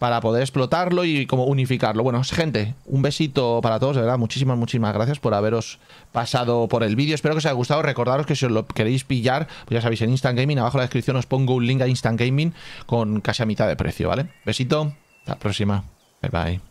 para poder explotarlo y como unificarlo. Bueno, gente, un besito para todos, de verdad, muchísimas, muchísimas gracias por haberos pasado por el vídeo. Espero que os haya gustado. Recordaros que si os lo queréis pillar, pues ya sabéis, en Instant Gaming, abajo en la descripción os pongo un link a Instant Gaming con casi a mitad de precio, ¿vale? Besito, hasta la próxima. Bye bye.